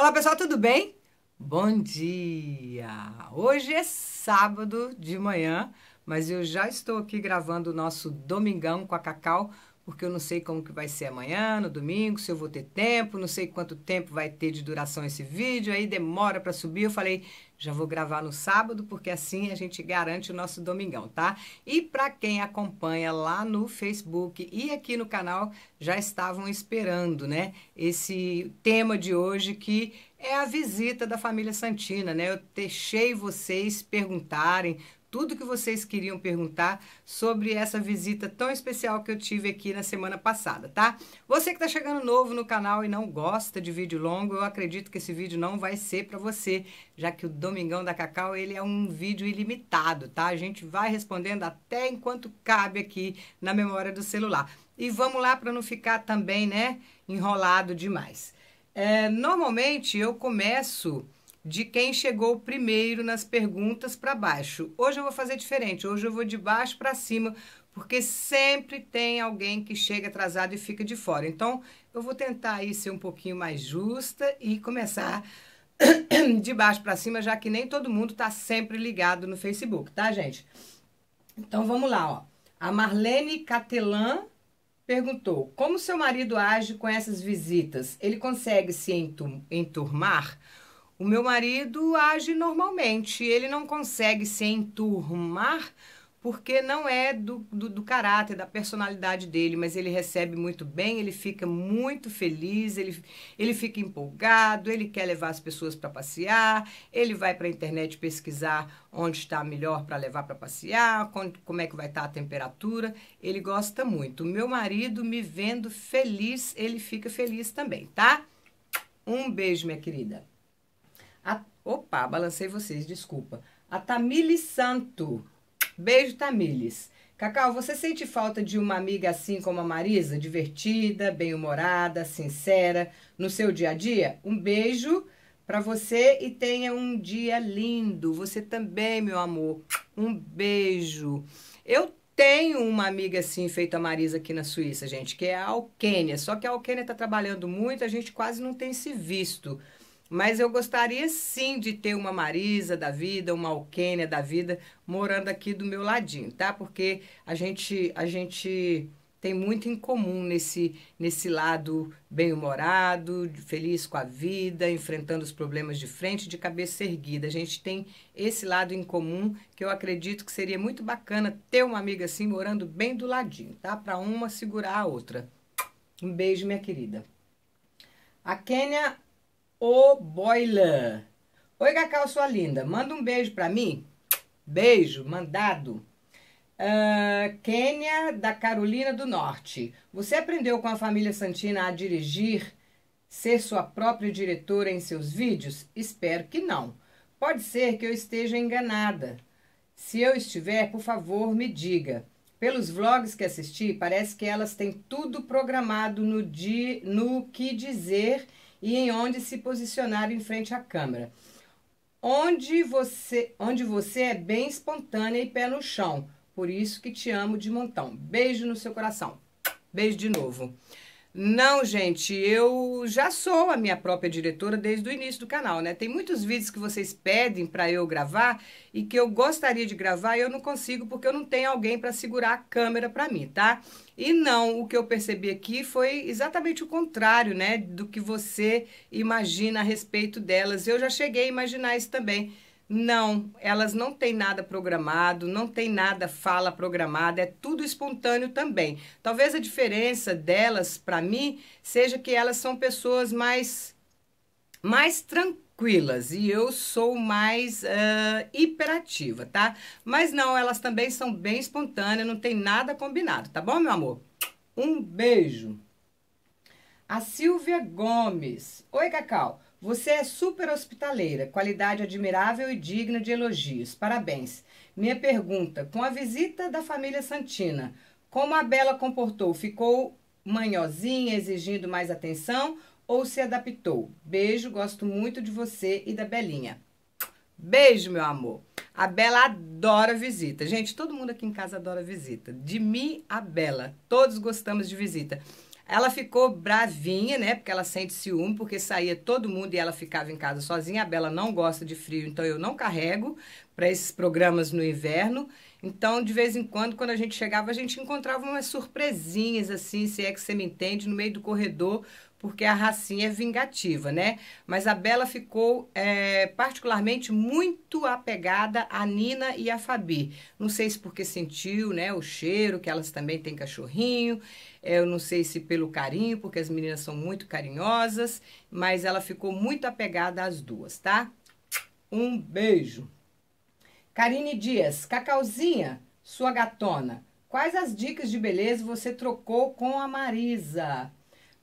Olá pessoal, tudo bem? Bom dia! Hoje é sábado de manhã, mas eu já estou aqui gravando o nosso Domingão com a Cacau porque eu não sei como que vai ser amanhã, no domingo, se eu vou ter tempo, não sei quanto tempo vai ter de duração esse vídeo, aí demora para subir. Eu falei, já vou gravar no sábado, porque assim a gente garante o nosso domingão, tá? E para quem acompanha lá no Facebook e aqui no canal, já estavam esperando, né? Esse tema de hoje que é a visita da família Santina, né? Eu deixei vocês perguntarem tudo que vocês queriam perguntar sobre essa visita tão especial que eu tive aqui na semana passada, tá? Você que está chegando novo no canal e não gosta de vídeo longo, eu acredito que esse vídeo não vai ser para você, já que o Domingão da Cacau, ele é um vídeo ilimitado, tá? A gente vai respondendo até enquanto cabe aqui na memória do celular. E vamos lá para não ficar também, né, enrolado demais. É, normalmente eu começo de quem chegou primeiro nas perguntas para baixo. Hoje eu vou fazer diferente, hoje eu vou de baixo para cima, porque sempre tem alguém que chega atrasado e fica de fora. Então, eu vou tentar aí ser um pouquinho mais justa e começar de baixo para cima, já que nem todo mundo tá sempre ligado no Facebook, tá, gente? Então, vamos lá, ó. A Marlene Catelan perguntou: "Como seu marido age com essas visitas? Ele consegue se enturmar?" O meu marido age normalmente, ele não consegue se enturmar porque não é do, do, do, caráter, da personalidade dele, mas ele recebe muito bem, ele fica muito feliz, ele, ele fica empolgado, ele quer levar as pessoas para passear, ele vai para a internet pesquisar onde está melhor para levar para passear, quando, como é que vai estar tá a temperatura, ele gosta muito. Meu marido me vendo feliz, ele fica feliz também, tá? Um beijo, minha querida. A, opa, balancei vocês, desculpa. A Tamiles Santo. Beijo, Tamiles. Cacau, você sente falta de uma amiga assim como a Marisa? Divertida, bem-humorada, sincera, no seu dia a dia? Um beijo para você e tenha um dia lindo. Você também, meu amor. Um beijo. Eu tenho uma amiga assim, feita a Marisa aqui na Suíça, gente, que é a Alquênia. Só que a Alquênia está trabalhando muito, a gente quase não tem se visto. Mas eu gostaria sim de ter uma Marisa da vida, uma Alquênia da vida morando aqui do meu ladinho, tá? Porque a gente a gente tem muito em comum nesse nesse lado bem-humorado, feliz com a vida, enfrentando os problemas de frente, de cabeça erguida. A gente tem esse lado em comum que eu acredito que seria muito bacana ter uma amiga assim morando bem do ladinho, tá? Para uma segurar a outra. Um beijo, minha querida. A Kênia o Boiler. Oi, Cacau, sua linda. Manda um beijo para mim. Beijo, mandado. Uh, ah, Quênia, da Carolina do Norte. Você aprendeu com a família Santina a dirigir, ser sua própria diretora em seus vídeos? Espero que não. Pode ser que eu esteja enganada. Se eu estiver, por favor, me diga. Pelos vlogs que assisti, parece que elas têm tudo programado no, di, no que dizer e em onde se posicionar em frente à câmera. Onde você, onde você é bem espontânea e pé no chão. Por isso que te amo de montão. Beijo no seu coração. Beijo de novo. Não, gente, eu já sou a minha própria diretora desde o início do canal, né? Tem muitos vídeos que vocês pedem para eu gravar e que eu gostaria de gravar e eu não consigo porque eu não tenho alguém para segurar a câmera para mim, tá? E não, o que eu percebi aqui foi exatamente o contrário, né, do que você imagina a respeito delas. Eu já cheguei a imaginar isso também. Não, elas não têm nada programado, não tem nada fala programada, é tudo espontâneo também. Talvez a diferença delas para mim seja que elas são pessoas mais mais tranquilas e eu sou mais uh, hiperativa, tá? Mas não, elas também são bem espontâneas, não tem nada combinado, tá bom, meu amor? Um beijo. A Silvia Gomes. Oi, Cacau. Você é super hospitaleira, qualidade admirável e digna de elogios. Parabéns. Minha pergunta: com a visita da família Santina, como a Bela comportou? Ficou manhosinha, exigindo mais atenção ou se adaptou? Beijo, gosto muito de você e da Belinha. Beijo, meu amor. A Bela adora visita. Gente, todo mundo aqui em casa adora visita. De mim a Bela, todos gostamos de visita. Ela ficou bravinha, né? Porque ela sente ciúme, porque saía todo mundo e ela ficava em casa sozinha. A Bela não gosta de frio, então eu não carrego para esses programas no inverno. Então, de vez em quando, quando a gente chegava, a gente encontrava umas surpresinhas, assim, se é que você me entende, no meio do corredor, porque a racinha é vingativa, né? Mas a Bela ficou é, particularmente muito apegada à Nina e à Fabi. Não sei se porque sentiu, né, o cheiro, que elas também têm cachorrinho. É, eu não sei se pelo carinho, porque as meninas são muito carinhosas, mas ela ficou muito apegada às duas, tá? Um beijo. Karine Dias, Cacauzinha, sua gatona, quais as dicas de beleza você trocou com a Marisa?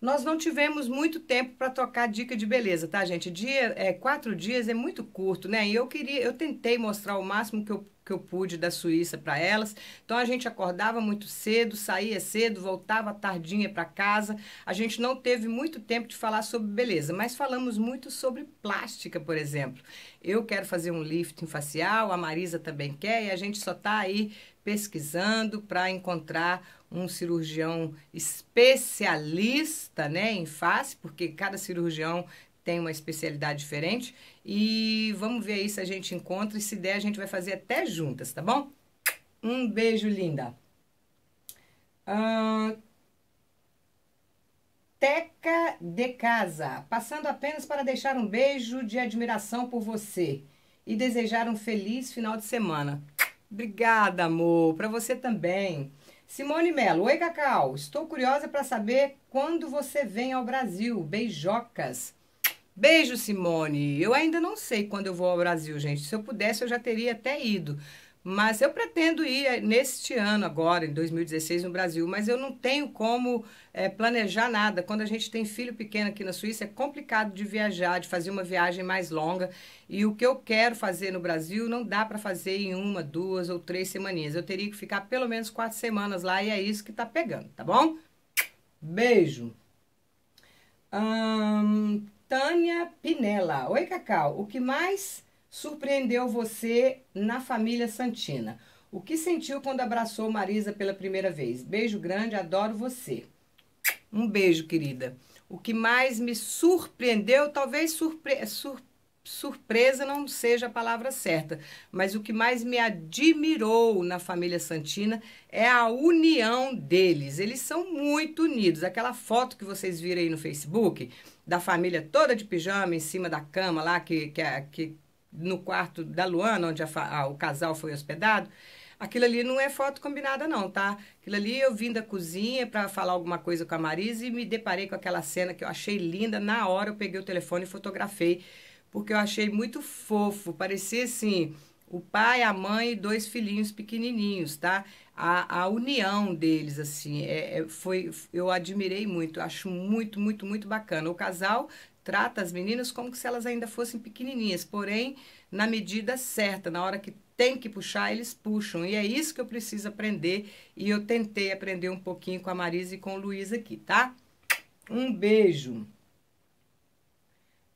Nós não tivemos muito tempo para tocar dica de beleza, tá, gente? Dia, é, quatro dias é muito curto, né? E eu queria, eu tentei mostrar o máximo que eu que eu pude da Suíça para elas. Então a gente acordava muito cedo, saía cedo, voltava tardinha para casa. A gente não teve muito tempo de falar sobre beleza, mas falamos muito sobre plástica, por exemplo. Eu quero fazer um lifting facial, a Marisa também quer, e a gente só está aí pesquisando para encontrar um cirurgião especialista né, em face, porque cada cirurgião tem uma especialidade diferente. E vamos ver aí se a gente encontra e se der, a gente vai fazer até juntas, tá bom? Um beijo, linda. Teca de Casa, passando apenas para deixar um beijo de admiração por você e desejar um feliz final de semana. Obrigada, amor, para você também. Simone Melo, oi Cacau, estou curiosa para saber quando você vem ao Brasil. Beijocas. Beijo, Simone. Eu ainda não sei quando eu vou ao Brasil, gente. Se eu pudesse, eu já teria até ido. Mas eu pretendo ir eh, neste ano agora, em 2016, no Brasil, mas eu não tenho como é, planejar nada. Quando a gente tem filho pequeno aqui na Suíça, é complicado de viajar, de fazer uma viagem mais longa. E o que eu quero fazer no Brasil não dá para fazer em uma, duas ou três semaninhas. Eu teria que ficar pelo menos quatro semanas lá e é isso que está pegando, tá bom? Beijo! Tânia Pinella. Oi, Cacau. O que mais surpreendeu você na família Santina. O que sentiu quando abraçou Marisa pela primeira vez? Beijo grande, adoro você. Um beijo, querida. O que mais me surpreendeu, talvez surpre sur surpresa não seja a palavra certa, mas o que mais me admirou na família Santina é a união deles. Eles são muito unidos. Aquela foto que vocês viram aí no Facebook, da família toda de pijama em cima da cama lá, que, que, que no quarto da Luana, onde a, a, o casal foi hospedado, aquilo ali não é foto combinada, não, tá? Aquilo ali eu vim da cozinha para falar alguma coisa com a Marisa e me deparei com aquela cena que eu achei linda. Na hora eu peguei o telefone e fotografei, porque eu achei muito fofo. Parecia assim: o pai, a mãe e dois filhinhos pequenininhos, tá? A, a união deles, assim, é, é, foi, eu admirei muito, acho muito, muito, muito bacana. O casal trata as meninas como se elas ainda fossem pequenininhas, porém na medida certa, na hora que tem que puxar, eles puxam. E é isso que eu preciso aprender e eu tentei aprender um pouquinho com a Marisa e com o Luiz aqui, tá? Um beijo.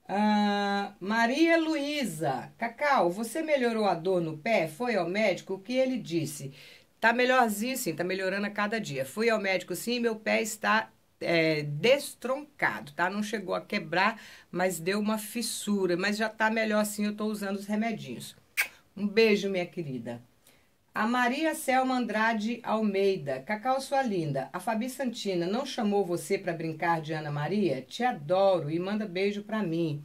Ah, Maria Luísa, Cacau, você melhorou a dor no pé? Foi ao médico? O que ele disse? Tá melhorzinho sim, tá melhorando a cada dia. Fui ao médico sim, meu pé está é, destroncado, tá? Não chegou a quebrar, mas deu uma fissura. Mas já tá melhor assim, eu tô usando os remedinhos. Um beijo, minha querida. A Maria Selma Andrade Almeida. Cacau, sua linda. A Fabi Santina não chamou você para brincar de Ana Maria? Te adoro e manda beijo para mim.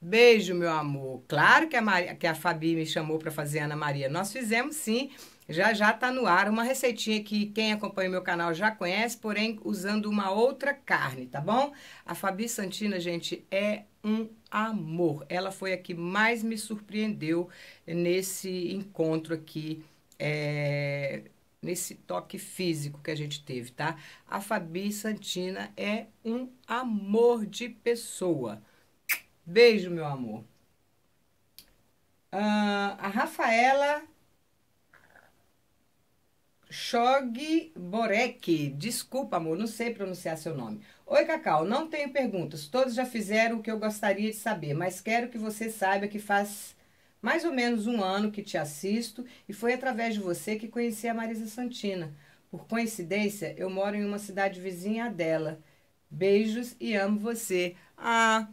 Beijo, meu amor. Claro que a, Maria, que a Fabi me chamou para fazer Ana Maria. Nós fizemos sim. Já já está no ar uma receitinha que quem acompanha meu canal já conhece, porém usando uma outra carne, tá bom? A Fabi Santina, gente, é um amor. Ela foi a que mais me surpreendeu nesse encontro aqui, é, nesse toque físico que a gente teve, tá? A Fabi Santina é um amor de pessoa. Beijo, meu amor. Ah, a Rafaela Shog Borek. Desculpa, amor, não sei pronunciar seu nome. Oi, Cacau, não tenho perguntas. Todos já fizeram o que eu gostaria de saber, mas quero que você saiba que faz mais ou menos um ano que te assisto e foi através de você que conheci a Marisa Santina. Por coincidência, eu moro em uma cidade vizinha dela. Beijos e amo você. Ah,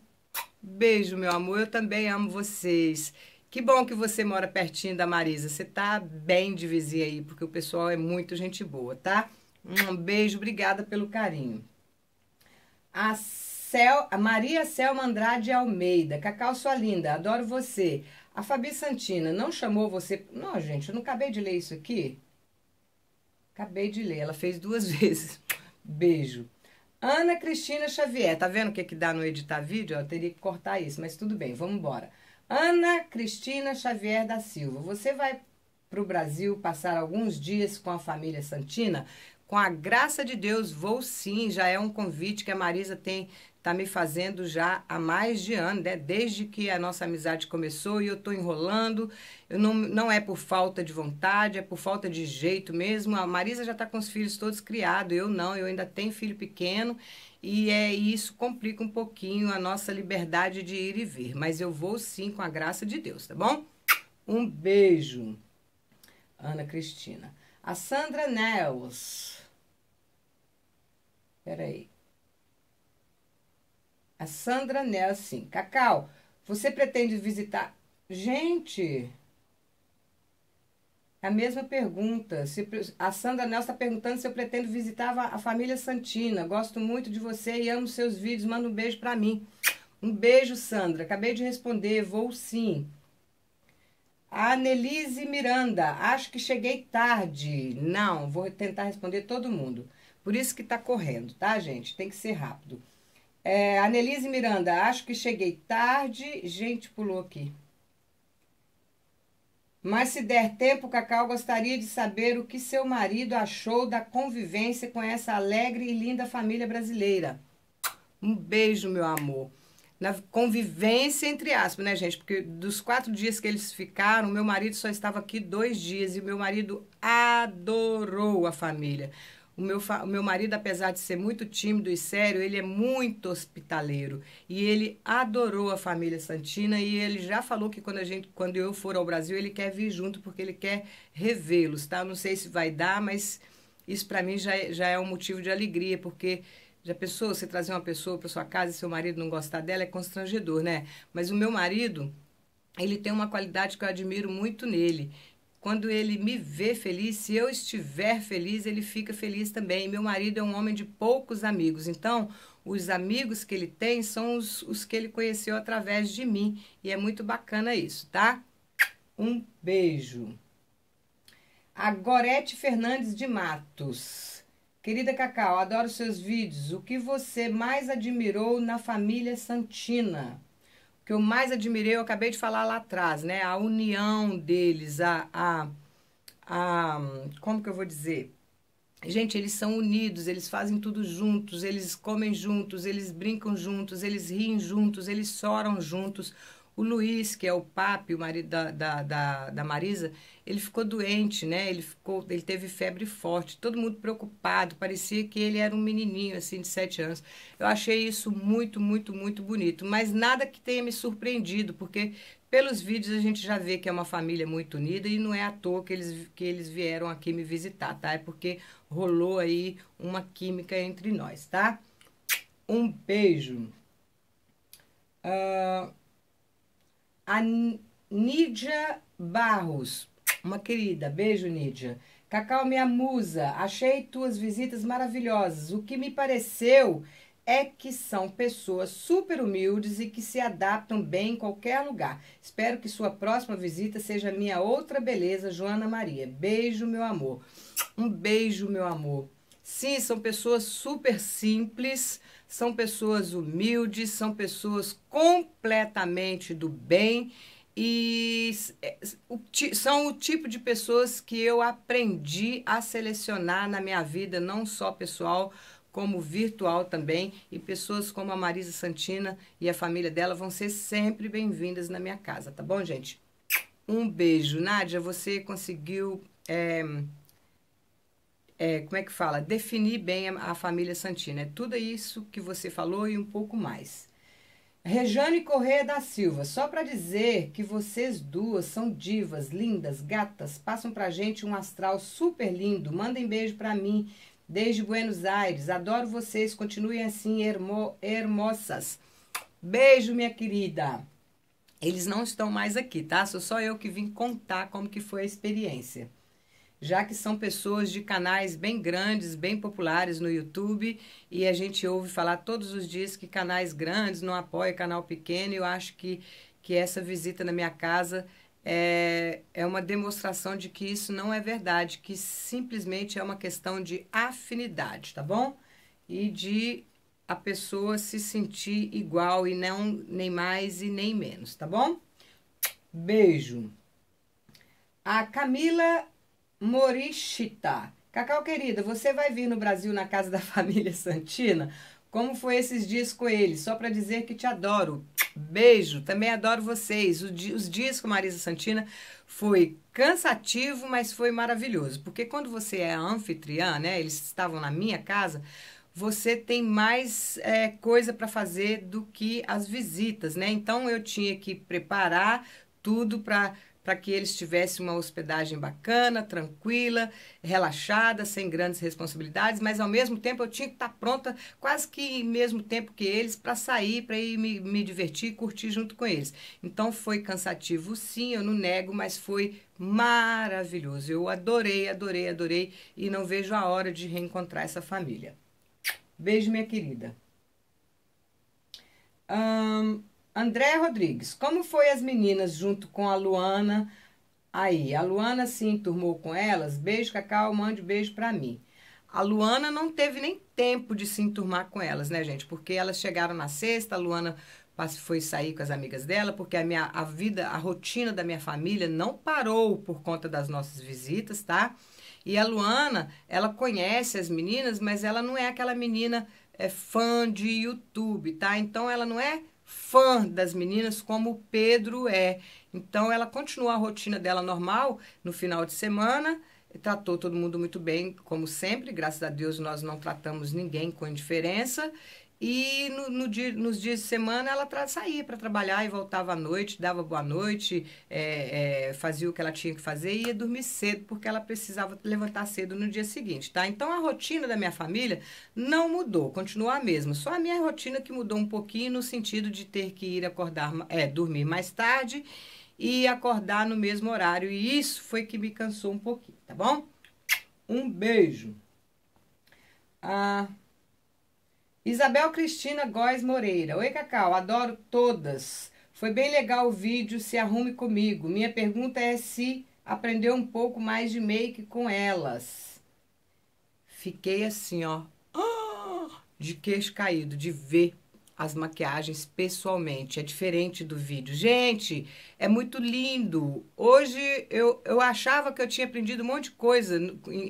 beijo, meu amor, eu também amo vocês. Que bom que você mora pertinho da Marisa. Você tá bem de vizinha aí, porque o pessoal é muito gente boa, tá? Um beijo, obrigada pelo carinho. A, Cel, a Maria Selma Andrade Almeida. Cacau, sua linda, adoro você. A Fabi Santina não chamou você. Não, gente, eu não acabei de ler isso aqui. Acabei de ler, ela fez duas vezes. Beijo. Ana Cristina Xavier, tá vendo o que, é que dá no editar vídeo? Eu teria que cortar isso, mas tudo bem, vamos embora. Ana Cristina Xavier da Silva, você vai para o Brasil passar alguns dias com a família Santina? Com a graça de Deus, vou sim. Já é um convite que a Marisa tem tá me fazendo já há mais de ano, né? Desde que a nossa amizade começou e eu tô enrolando. Eu não, não é por falta de vontade, é por falta de jeito mesmo. A Marisa já tá com os filhos todos criados, eu não, eu ainda tenho filho pequeno e é isso complica um pouquinho a nossa liberdade de ir e vir, mas eu vou sim com a graça de Deus, tá bom? Um beijo. Ana Cristina. A Sandra Nels. Peraí. A Sandra Nels, sim. Cacau, você pretende visitar. Gente, a mesma pergunta. Se, a Sandra Nelson está perguntando se eu pretendo visitar a família Santina. Gosto muito de você e amo seus vídeos. Manda um beijo para mim. Um beijo, Sandra. Acabei de responder. Vou sim. A Nelise Miranda. Acho que cheguei tarde. Não, vou tentar responder todo mundo. Por isso que está correndo, tá, gente? Tem que ser rápido. É, a Nelise Miranda. Acho que cheguei tarde. Gente, pulou aqui. Mas se der tempo, Cacau gostaria de saber o que seu marido achou da convivência com essa alegre e linda família brasileira. Um beijo, meu amor. Na convivência, entre aspas, né, gente? Porque dos quatro dias que eles ficaram, meu marido só estava aqui dois dias e meu marido adorou a família. O meu, o meu marido, apesar de ser muito tímido e sério, ele é muito hospitaleiro. E ele adorou a família Santina e ele já falou que quando, a gente, quando eu for ao Brasil, ele quer vir junto porque ele quer revê-los, tá? Eu não sei se vai dar, mas isso para mim já, é, já é um motivo de alegria, porque já pensou você trazer uma pessoa para sua casa e seu marido não gostar dela? É constrangedor, né? Mas o meu marido, ele tem uma qualidade que eu admiro muito nele quando ele me vê feliz, se eu estiver feliz, ele fica feliz também. Meu marido é um homem de poucos amigos, então os amigos que ele tem são os, os que ele conheceu através de mim. E é muito bacana isso, tá? Um beijo. A Gorete Fernandes de Matos. Querida Cacau, adoro seus vídeos. O que você mais admirou na família Santina? que eu mais admirei, eu acabei de falar lá atrás, né? A união deles, a, a, a como que eu vou dizer? Gente, eles são unidos, eles fazem tudo juntos, eles comem juntos, eles brincam juntos, eles riem juntos, eles choram juntos. O Luiz, que é o papi, o marido da, da, da, da, Marisa, ele ficou doente, né? Ele, ficou, ele teve febre forte, todo mundo preocupado, parecia que ele era um menininho, assim, de sete anos. Eu achei isso muito, muito, muito bonito, mas nada que tenha me surpreendido, porque pelos vídeos a gente já vê que é uma família muito unida e não é à toa que eles, que eles vieram aqui me visitar, tá? É porque rolou aí uma química entre nós, tá? Um beijo. Uh... A Nídia Barros, uma querida, beijo Nídia. Cacau, minha musa, achei tuas visitas maravilhosas. O que me pareceu é que são pessoas super humildes e que se adaptam bem em qualquer lugar. Espero que sua próxima visita seja minha outra beleza, Joana Maria. Beijo, meu amor. Um beijo, meu amor. Sim, são pessoas super simples, são pessoas humildes, são pessoas completamente do bem e é, são o tipo de pessoas que eu aprendi a selecionar na minha vida, não só pessoal, como virtual também. E pessoas como a Marisa Santina e a família dela vão ser sempre bem-vindas na minha casa, tá bom, gente? Um beijo. Nádia, você conseguiu. É é, como é que fala? Definir bem a, a família Santina. É tudo isso que você falou e um pouco mais. Rejane Correia da Silva, só para dizer que vocês duas são divas, lindas, gatas, passam para gente um astral super lindo. Mandem beijo para mim desde Buenos Aires. Adoro vocês, continuem assim, hermo, hermosas. Beijo, minha querida. Eles não estão mais aqui, tá? Sou só eu que vim contar como que foi a experiência já que são pessoas de canais bem grandes, bem populares no YouTube, e a gente ouve falar todos os dias que canais grandes não apoiam canal pequeno, e eu acho que, que essa visita na minha casa é, é uma demonstração de que isso não é verdade, que simplesmente é uma questão de afinidade, tá bom? E de a pessoa se sentir igual e não nem mais e nem menos, tá bom? Beijo. A Camila Morichita. Cacau querida, você vai vir no Brasil na casa da família Santina? Como foi esses dias com ele? Só para dizer que te adoro. Beijo, também adoro vocês. Os dias com Marisa Santina foi cansativo, mas foi maravilhoso. Porque quando você é anfitriã, né? Eles estavam na minha casa, você tem mais é, coisa para fazer do que as visitas, né? Então eu tinha que preparar tudo para para que eles tivessem uma hospedagem bacana, tranquila, relaxada, sem grandes responsabilidades, mas ao mesmo tempo eu tinha que estar tá pronta, quase que mesmo tempo que eles, para sair, para ir me, me divertir e curtir junto com eles. Então foi cansativo, sim, eu não nego, mas foi maravilhoso. Eu adorei, adorei, adorei e não vejo a hora de reencontrar essa família. Beijo, minha querida. Um, André Rodrigues, como foi as meninas junto com a Luana aí? A Luana se enturmou com elas? Beijo, Cacau, mande beijo para mim. A Luana não teve nem tempo de se enturmar com elas, né, gente? Porque elas chegaram na sexta, a Luana foi sair com as amigas dela, porque a minha a vida, a rotina da minha família não parou por conta das nossas visitas, tá? E a Luana, ela conhece as meninas, mas ela não é aquela menina é, fã de YouTube, tá? Então ela não é fã das meninas como o Pedro é. Então ela continuou a rotina dela normal no final de semana, tratou todo mundo muito bem, como sempre, graças a Deus nós não tratamos ninguém com indiferença e no, no dia, nos dias de semana ela saía para trabalhar e voltava à noite, dava boa noite, é, é, fazia o que ela tinha que fazer e ia dormir cedo, porque ela precisava levantar cedo no dia seguinte, tá? Então a rotina da minha família não mudou, continua a mesma. Só a minha rotina que mudou um pouquinho no sentido de ter que ir acordar, é, dormir mais tarde e acordar no mesmo horário. E isso foi que me cansou um pouquinho, tá bom? Um beijo. Ah. Isabel Cristina Góes Moreira. Oi, Cacau, adoro todas. Foi bem legal o vídeo Se Arrume Comigo. Minha pergunta é se aprendeu um pouco mais de make com elas. Fiquei assim, ó, ah! de queixo caído, de ver as maquiagens pessoalmente. É diferente do vídeo. Gente, é muito lindo. Hoje eu, eu achava que eu tinha aprendido um monte de coisa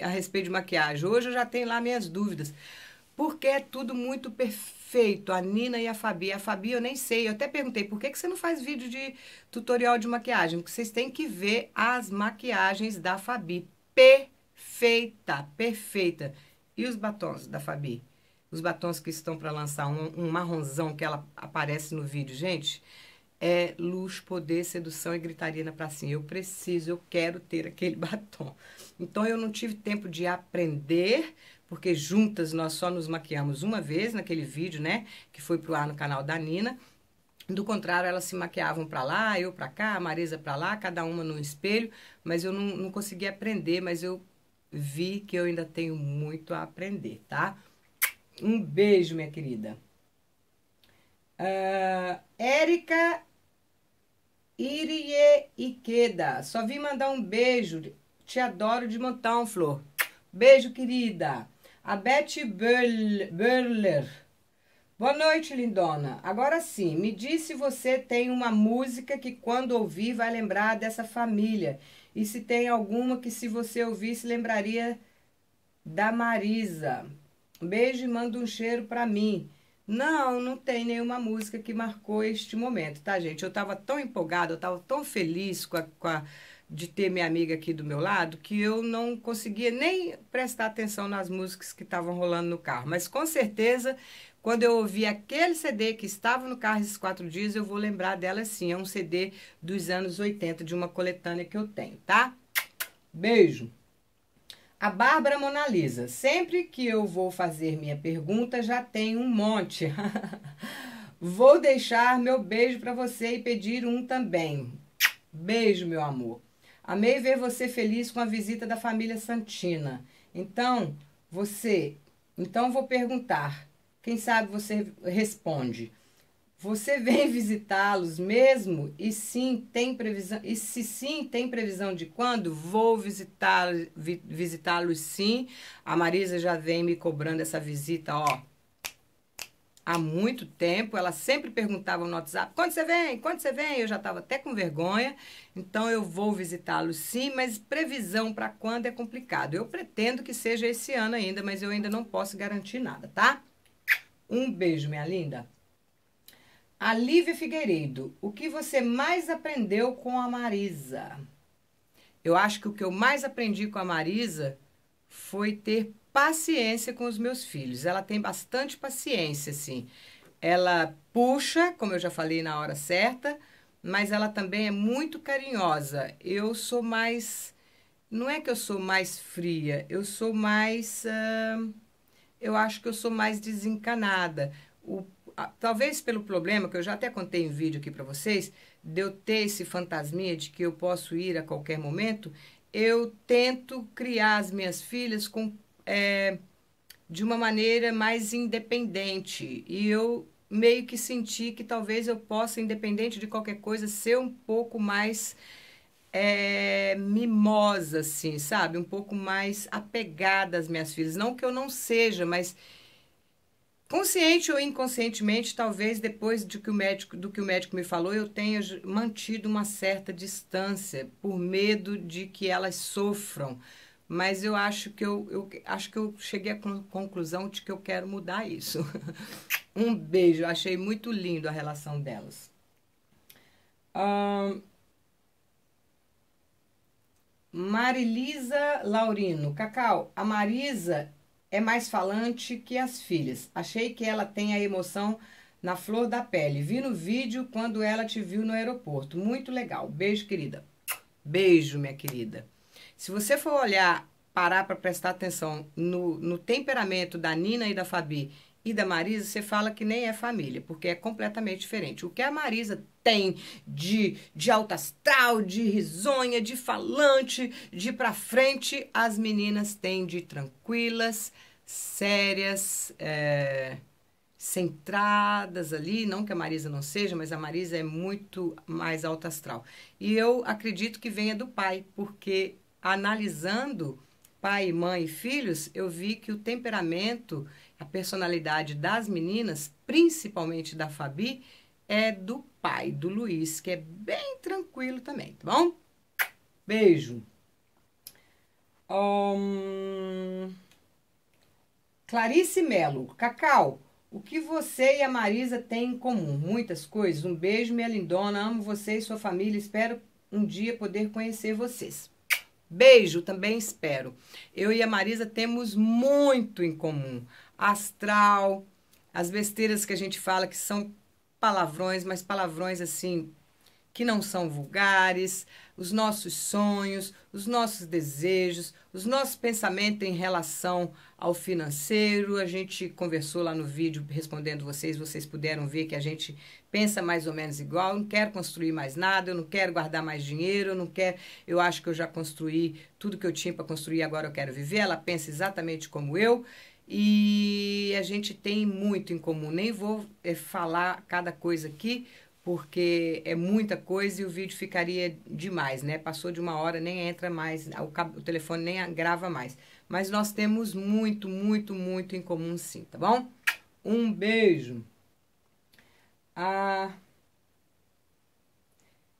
a respeito de maquiagem. Hoje eu já tenho lá minhas dúvidas porque é tudo muito perfeito, a Nina e a Fabi. A Fabi eu nem sei, eu até perguntei, por que, que você não faz vídeo de tutorial de maquiagem? Porque vocês têm que ver as maquiagens da Fabi, perfeita, perfeita. E os batons da Fabi? Os batons que estão para lançar, um, um marronzão que ela aparece no vídeo, gente é luz, poder, sedução e gritaria na pracinha. Eu preciso, eu quero ter aquele batom. Então eu não tive tempo de aprender, porque juntas nós só nos maquiamos uma vez naquele vídeo, né? Que foi pro ar no canal da Nina. Do contrário, elas se maquiavam para lá, eu para cá, a Marisa para lá, cada uma no espelho, mas eu não, não consegui aprender, mas eu vi que eu ainda tenho muito a aprender, tá? Um beijo, minha querida. Uh, Érica Irie Iqueda, só vim mandar um beijo, te adoro de montão, Flor. Beijo, querida. A Beth Böhler. Boa noite, lindona. Agora sim, me diz se você tem uma música que quando ouvir vai lembrar dessa família e se tem alguma que se você ouvisse lembraria da Marisa. Beijo e manda um cheiro para mim. Não, não tem nenhuma música que marcou este momento, tá, gente? Eu estava tão empolgada, eu estava tão feliz com a, com a de ter minha amiga aqui do meu lado que eu não conseguia nem prestar atenção nas músicas que estavam rolando no carro. Mas com certeza, quando eu ouvi aquele CD que estava no carro esses quatro dias, eu vou lembrar dela sim. É um CD dos anos 80, de uma coletânea que eu tenho, tá? Beijo! A Bárbara Monalisa. Sempre que eu vou fazer minha pergunta, já tem um monte. vou deixar meu beijo para você e pedir um também. Beijo, meu amor. Amei ver você feliz com a visita da família Santina. Então, você. Então vou perguntar. Quem sabe você responde. Você vem visitá-los mesmo? E sim, tem previsão. E se sim, tem previsão de quando? Vou visitá-los visitá sim. A Marisa já vem me cobrando essa visita, ó, há muito tempo. Ela sempre perguntava no WhatsApp: quando você vem? Quando você vem? Eu já estava até com vergonha. Então eu vou visitá-lo sim, mas previsão para quando é complicado. Eu pretendo que seja esse ano ainda, mas eu ainda não posso garantir nada, tá? Um beijo, minha linda. Alívia Figueiredo, o que você mais aprendeu com a Marisa? Eu acho que o que eu mais aprendi com a Marisa foi ter paciência com os meus filhos. Ela tem bastante paciência, sim. Ela puxa, como eu já falei, na hora certa, mas ela também é muito carinhosa. Eu sou mais. Não é que eu sou mais fria, eu sou mais. Uh, eu acho que eu sou mais desencanada. O, a, talvez pelo problema, que eu já até contei em vídeo aqui para vocês, de eu ter esse fantasminha de que eu posso ir a qualquer momento, eu tento criar as minhas filhas com é, de uma maneira mais independente. E eu meio que senti que talvez eu possa, independente de qualquer coisa, ser um pouco mais é, mimosa, assim, sabe? Um pouco mais apegada às minhas filhas. Não que eu não seja, mas consciente ou inconscientemente, talvez depois de que o médico, do que o médico me falou, eu tenha mantido uma certa distância por medo de que elas sofram mas eu acho que eu, eu, acho que eu cheguei à conclusão de que eu quero mudar isso. um beijo, achei muito lindo a relação delas. Um, Marilisa Laurino, Cacau, a Marisa é mais falante que as filhas. Achei que ela tem a emoção na flor da pele. Vi no vídeo quando ela te viu no aeroporto. Muito legal. Beijo, querida. Beijo, minha querida. Se você for olhar, parar para prestar atenção no, no temperamento da Nina e da Fabi e da Marisa, você fala que nem é família, porque é completamente diferente. O que a Marisa tem de, de alta astral, de risonha, de falante, de para frente, as meninas têm de tranquilas, sérias, é, centradas ali. Não que a Marisa não seja, mas a Marisa é muito mais alta astral. E eu acredito que venha do pai, porque analisando pai, mãe e filhos, eu vi que o temperamento, a personalidade das meninas, principalmente da Fabi, é do pai, do Luiz, que é bem tranquilo também, tá bom? Beijo. Um... Clarice Melo, Cacau, o que você e a Marisa têm em comum? Muitas coisas. Um beijo, minha lindona. Amo você e sua família. Espero um dia poder conhecer vocês. Beijo, também espero. Eu e a Marisa temos muito em comum. Astral, as besteiras que a gente fala que são palavrões, mas palavrões assim que não são vulgares, os nossos sonhos, os nossos desejos, os nossos pensamentos em relação ao financeiro. A gente conversou lá no vídeo respondendo vocês, vocês puderam ver que a gente pensa mais ou menos igual. Eu não quero construir mais nada, eu não quero guardar mais dinheiro, eu não quero. Eu acho que eu já construí tudo que eu tinha para construir, agora eu quero viver. Ela pensa exatamente como eu e a gente tem muito em comum. Nem vou é, falar cada coisa aqui, porque é muita coisa e o vídeo ficaria demais, né? Passou de uma hora, nem entra mais, o, o telefone nem grava mais. Mas nós temos muito, muito, muito em comum sim, tá bom? Um beijo. A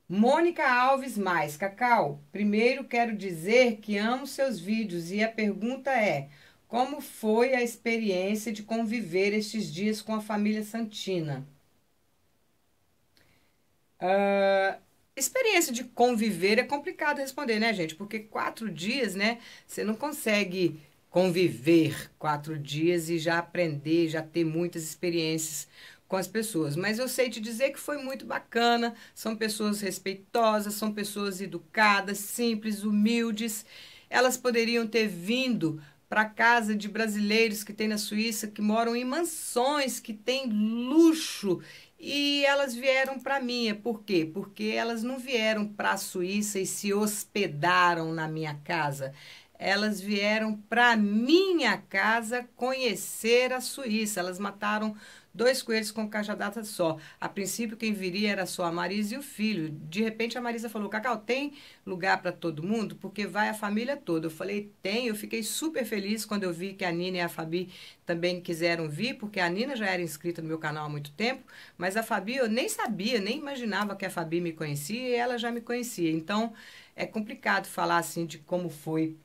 Mônica Alves mais, Cacau, primeiro quero dizer que amo seus vídeos e a pergunta é: como foi a experiência de conviver estes dias com a família Santina? Uh, experiência de conviver é complicado responder, né, gente? Porque quatro dias, né? Você não consegue conviver quatro dias e já aprender, já ter muitas experiências com as pessoas. Mas eu sei te dizer que foi muito bacana. São pessoas respeitosas, são pessoas educadas, simples, humildes. Elas poderiam ter vindo para casa de brasileiros que tem na Suíça, que moram em mansões, que têm luxo e elas vieram para mim, por quê? Porque elas não vieram para a Suíça e se hospedaram na minha casa. Elas vieram para minha casa conhecer a Suíça. Elas mataram Dois coelhos com caixa d'ata só. A princípio, quem viria era só a Marisa e o filho. De repente, a Marisa falou: Cacau, tem lugar para todo mundo? Porque vai a família toda. Eu falei: tem. Eu fiquei super feliz quando eu vi que a Nina e a Fabi também quiseram vir, porque a Nina já era inscrita no meu canal há muito tempo, mas a Fabi eu nem sabia, nem imaginava que a Fabi me conhecia e ela já me conhecia. Então, é complicado falar assim de como foi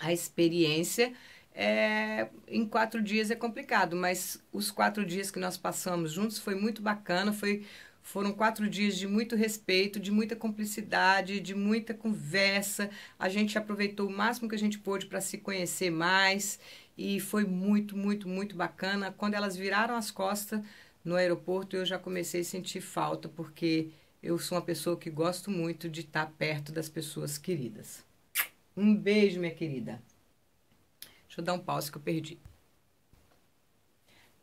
a experiência é, em quatro dias é complicado, mas os quatro dias que nós passamos juntos foi muito bacana, foi, foram quatro dias de muito respeito, de muita cumplicidade, de muita conversa. A gente aproveitou o máximo que a gente pôde para se conhecer mais e foi muito, muito, muito bacana. Quando elas viraram as costas no aeroporto, eu já comecei a sentir falta, porque eu sou uma pessoa que gosto muito de estar perto das pessoas queridas. Um beijo, minha querida. Deixa eu dar um pause que eu perdi.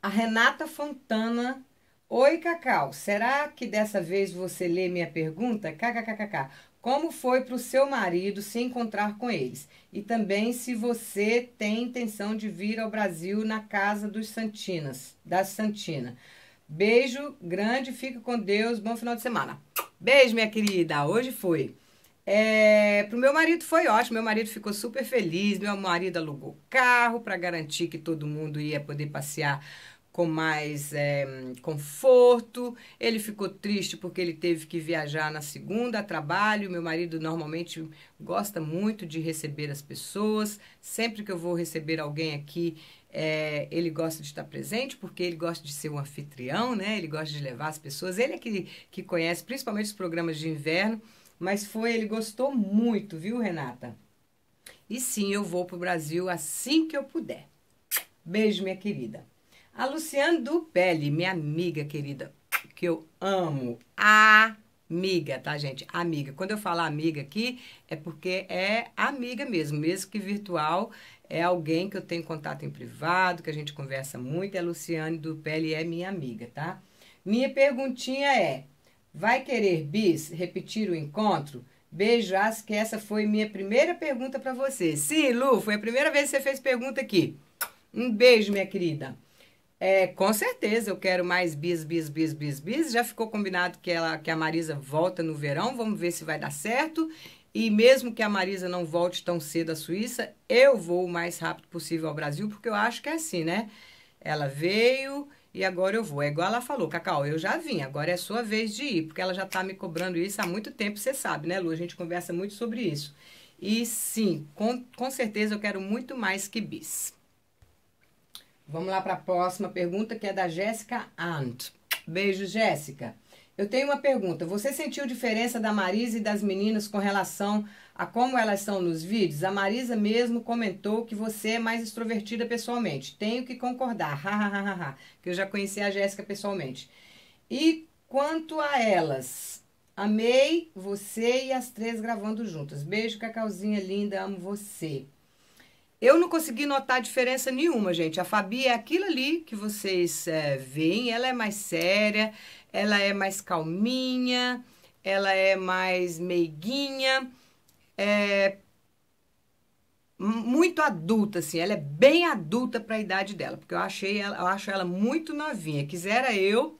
A Renata Fontana. Oi, Cacau. Será que dessa vez você lê minha pergunta? KKKKK. Como foi para o seu marido se encontrar com eles? E também se você tem intenção de vir ao Brasil na casa dos Santinas, da Santina. Beijo grande, fica com Deus, bom final de semana. Beijo, minha querida. Hoje foi. É, para o meu marido foi ótimo, meu marido ficou super feliz, meu marido alugou carro para garantir que todo mundo ia poder passear com mais é, conforto. Ele ficou triste porque ele teve que viajar na segunda a trabalho. Meu marido normalmente gosta muito de receber as pessoas. Sempre que eu vou receber alguém aqui, é, ele gosta de estar presente porque ele gosta de ser um anfitrião, né? Ele gosta de levar as pessoas. Ele é que, que conhece principalmente os programas de inverno. Mas foi, ele gostou muito, viu, Renata? E sim, eu vou para o Brasil assim que eu puder. Beijo, minha querida. A Luciane Dupele, minha amiga querida, que eu amo. Amiga, tá, gente? Amiga. Quando eu falo amiga aqui, é porque é amiga mesmo, mesmo que virtual. É alguém que eu tenho contato em privado, que a gente conversa muito. E a Luciane Dupele é minha amiga, tá? Minha perguntinha é: Vai querer bis repetir o encontro? Beijo, acho que essa foi minha primeira pergunta para você. Sim, Lu, foi a primeira vez que você fez pergunta aqui. Um beijo, minha querida. É, com certeza, eu quero mais bis, bis, bis, bis, bis. Já ficou combinado que, ela, que a Marisa volta no verão. Vamos ver se vai dar certo. E mesmo que a Marisa não volte tão cedo à Suíça, eu vou o mais rápido possível ao Brasil, porque eu acho que é assim, né? Ela veio, e agora eu vou. É igual ela falou, Cacau, eu já vim, agora é sua vez de ir, porque ela já está me cobrando isso há muito tempo, você sabe, né, Lu? A gente conversa muito sobre isso. E sim, com, com certeza eu quero muito mais que bis. Vamos lá para a próxima pergunta, que é da Jéssica Ant. Beijo, Jéssica. Eu tenho uma pergunta. Você sentiu diferença da Marisa e das meninas com relação a como elas são nos vídeos, a Marisa mesmo comentou que você é mais extrovertida pessoalmente. Tenho que concordar, hahaha, que eu já conheci a Jéssica pessoalmente. E quanto a elas, amei você e as três gravando juntas. Beijo, Cacauzinha linda, amo você. Eu não consegui notar diferença nenhuma, gente. A Fabi é aquilo ali que vocês é, veem. Ela é mais séria, ela é mais calminha, ela é mais meiguinha é, muito adulta, assim, ela é bem adulta para a idade dela, porque eu achei ela, eu acho ela muito novinha. Quisera eu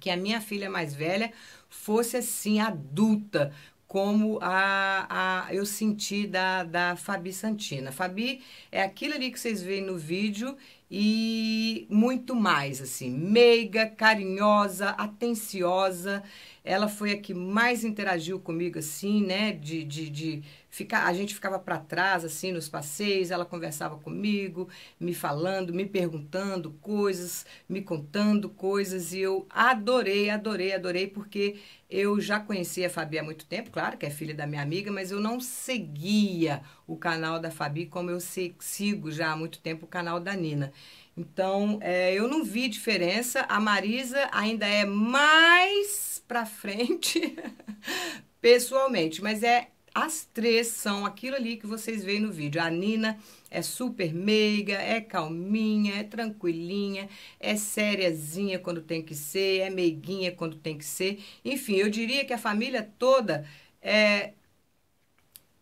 que a minha filha mais velha fosse assim adulta, como a, a eu senti da, da Fabi Santina. Fabi é aquilo ali que vocês veem no vídeo e muito mais assim, meiga, carinhosa, atenciosa ela foi a que mais interagiu comigo, assim, né? De, de, de ficar, a gente ficava para trás, assim, nos passeios, ela conversava comigo, me falando, me perguntando coisas, me contando coisas, e eu adorei, adorei, adorei, porque eu já conhecia a Fabi há muito tempo, claro que é filha da minha amiga, mas eu não seguia o canal da Fabi como eu sigo já há muito tempo o canal da Nina. Então, é, eu não vi diferença. A Marisa ainda é mais para frente pessoalmente, mas é as três são aquilo ali que vocês veem no vídeo. A Nina é super meiga, é calminha, é tranquilinha, é sériazinha quando tem que ser, é meiguinha quando tem que ser. Enfim, eu diria que a família toda é,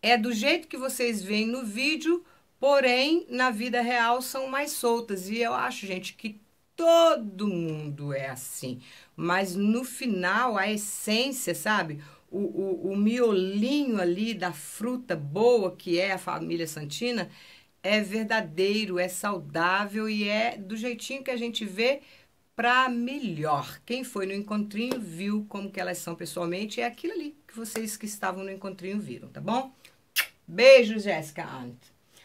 é do jeito que vocês veem no vídeo, porém na vida real são mais soltas. E eu acho, gente, que todo mundo é assim mas no final a essência, sabe? O, o, o miolinho ali da fruta boa que é a família Santina é verdadeiro, é saudável e é do jeitinho que a gente vê para melhor. Quem foi no encontrinho viu como que elas são pessoalmente. É aquilo ali que vocês que estavam no encontrinho viram, tá bom? Beijo, Jéssica Ant.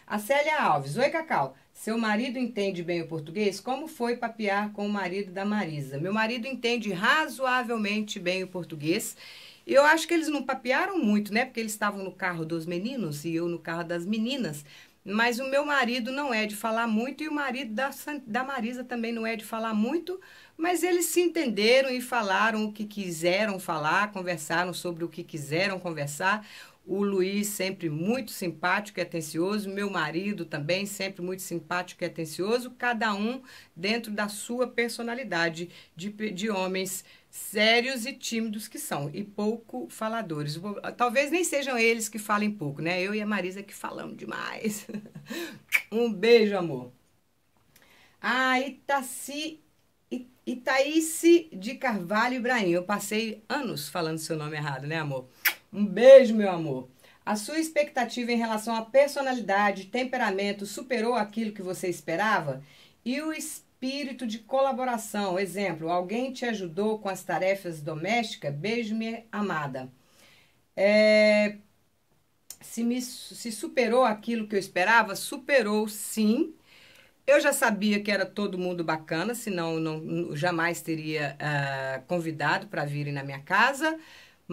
A Célia Alves. Oi, Cacau. Seu marido entende bem o português? Como foi papear com o marido da Marisa? Meu marido entende razoavelmente bem o português. Eu acho que eles não papearam muito, né? Porque eles estavam no carro dos meninos e eu no carro das meninas. Mas o meu marido não é de falar muito e o marido da, da Marisa também não é de falar muito, mas eles se entenderam e falaram o que quiseram falar, conversaram sobre o que quiseram conversar o Luiz sempre muito simpático e atencioso, meu marido também sempre muito simpático e atencioso, cada um dentro da sua personalidade de, de homens sérios e tímidos que são e pouco faladores. Talvez nem sejam eles que falem pouco, né? Eu e a Marisa que falamos demais. um beijo, amor. A Itaci Itaíce de Carvalho Ibrahim. Eu passei anos falando seu nome errado, né, amor? Um beijo, meu amor. A sua expectativa em relação à personalidade, temperamento superou aquilo que você esperava? E o espírito de colaboração? Exemplo, alguém te ajudou com as tarefas domésticas? Beijo, minha amada. É, se, me, se superou aquilo que eu esperava? Superou, sim. Eu já sabia que era todo mundo bacana, senão não, jamais teria uh, convidado para virem na minha casa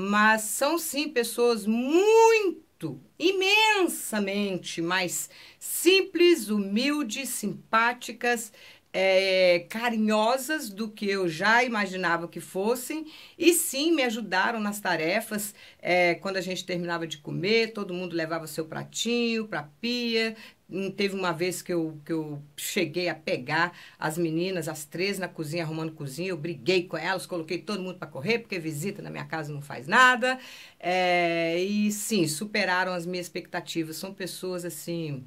mas são sim pessoas muito, imensamente mais simples, humildes, simpáticas é, carinhosas do que eu já imaginava que fossem, e sim me ajudaram nas tarefas. É, quando a gente terminava de comer, todo mundo levava seu pratinho para a pia. Hum, teve uma vez que eu, que eu cheguei a pegar as meninas, as três, na cozinha, arrumando cozinha. Eu briguei com elas, coloquei todo mundo para correr, porque visita na minha casa não faz nada. É, e sim, superaram as minhas expectativas. São pessoas assim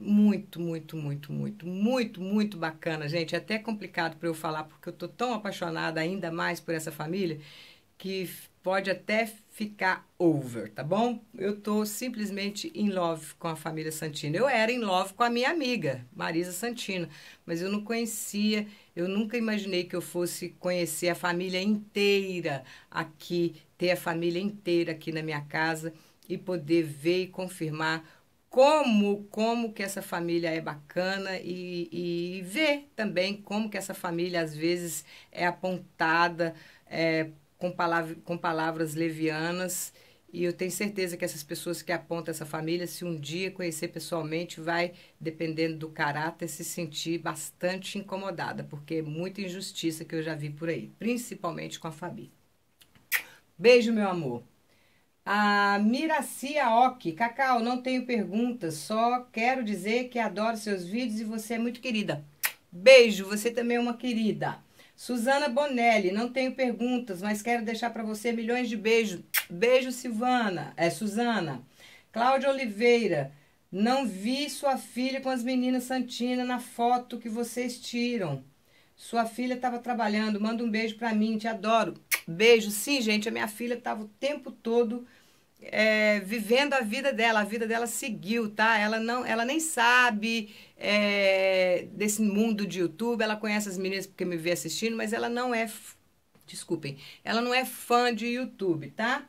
muito, muito, muito, muito, muito, muito bacana, gente. É até complicado para eu falar, porque eu estou tão apaixonada ainda mais por essa família, que pode até ficar over, tá bom? Eu estou simplesmente in love com a família Santino. Eu era in love com a minha amiga, Marisa Santino, mas eu não conhecia, eu nunca imaginei que eu fosse conhecer a família inteira aqui, ter a família inteira aqui na minha casa e poder ver e confirmar como como que essa família é bacana e, e ver também como que essa família às vezes é apontada é, com, palavra, com palavras levianas e eu tenho certeza que essas pessoas que apontam essa família, se um dia conhecer pessoalmente, vai, dependendo do caráter, se sentir bastante incomodada, porque é muita injustiça que eu já vi por aí, principalmente com a Fabi. Beijo, meu amor. A Miracia Ok Cacau, não tenho perguntas, só quero dizer que adoro seus vídeos e você é muito querida. Beijo, você também é uma querida. Suzana Bonelli, não tenho perguntas, mas quero deixar para você milhões de beijos. Beijo, Silvana. É, Suzana. Cláudia Oliveira, não vi sua filha com as meninas Santina na foto que vocês tiram. Sua filha estava trabalhando, manda um beijo para mim, te adoro. Beijo. Sim, gente, a minha filha estava o tempo todo é, vivendo a vida dela, a vida dela seguiu, tá? Ela não, ela nem sabe é, desse mundo de YouTube, ela conhece as meninas porque me vê assistindo, mas ela não é, desculpem, ela não é fã de YouTube, tá?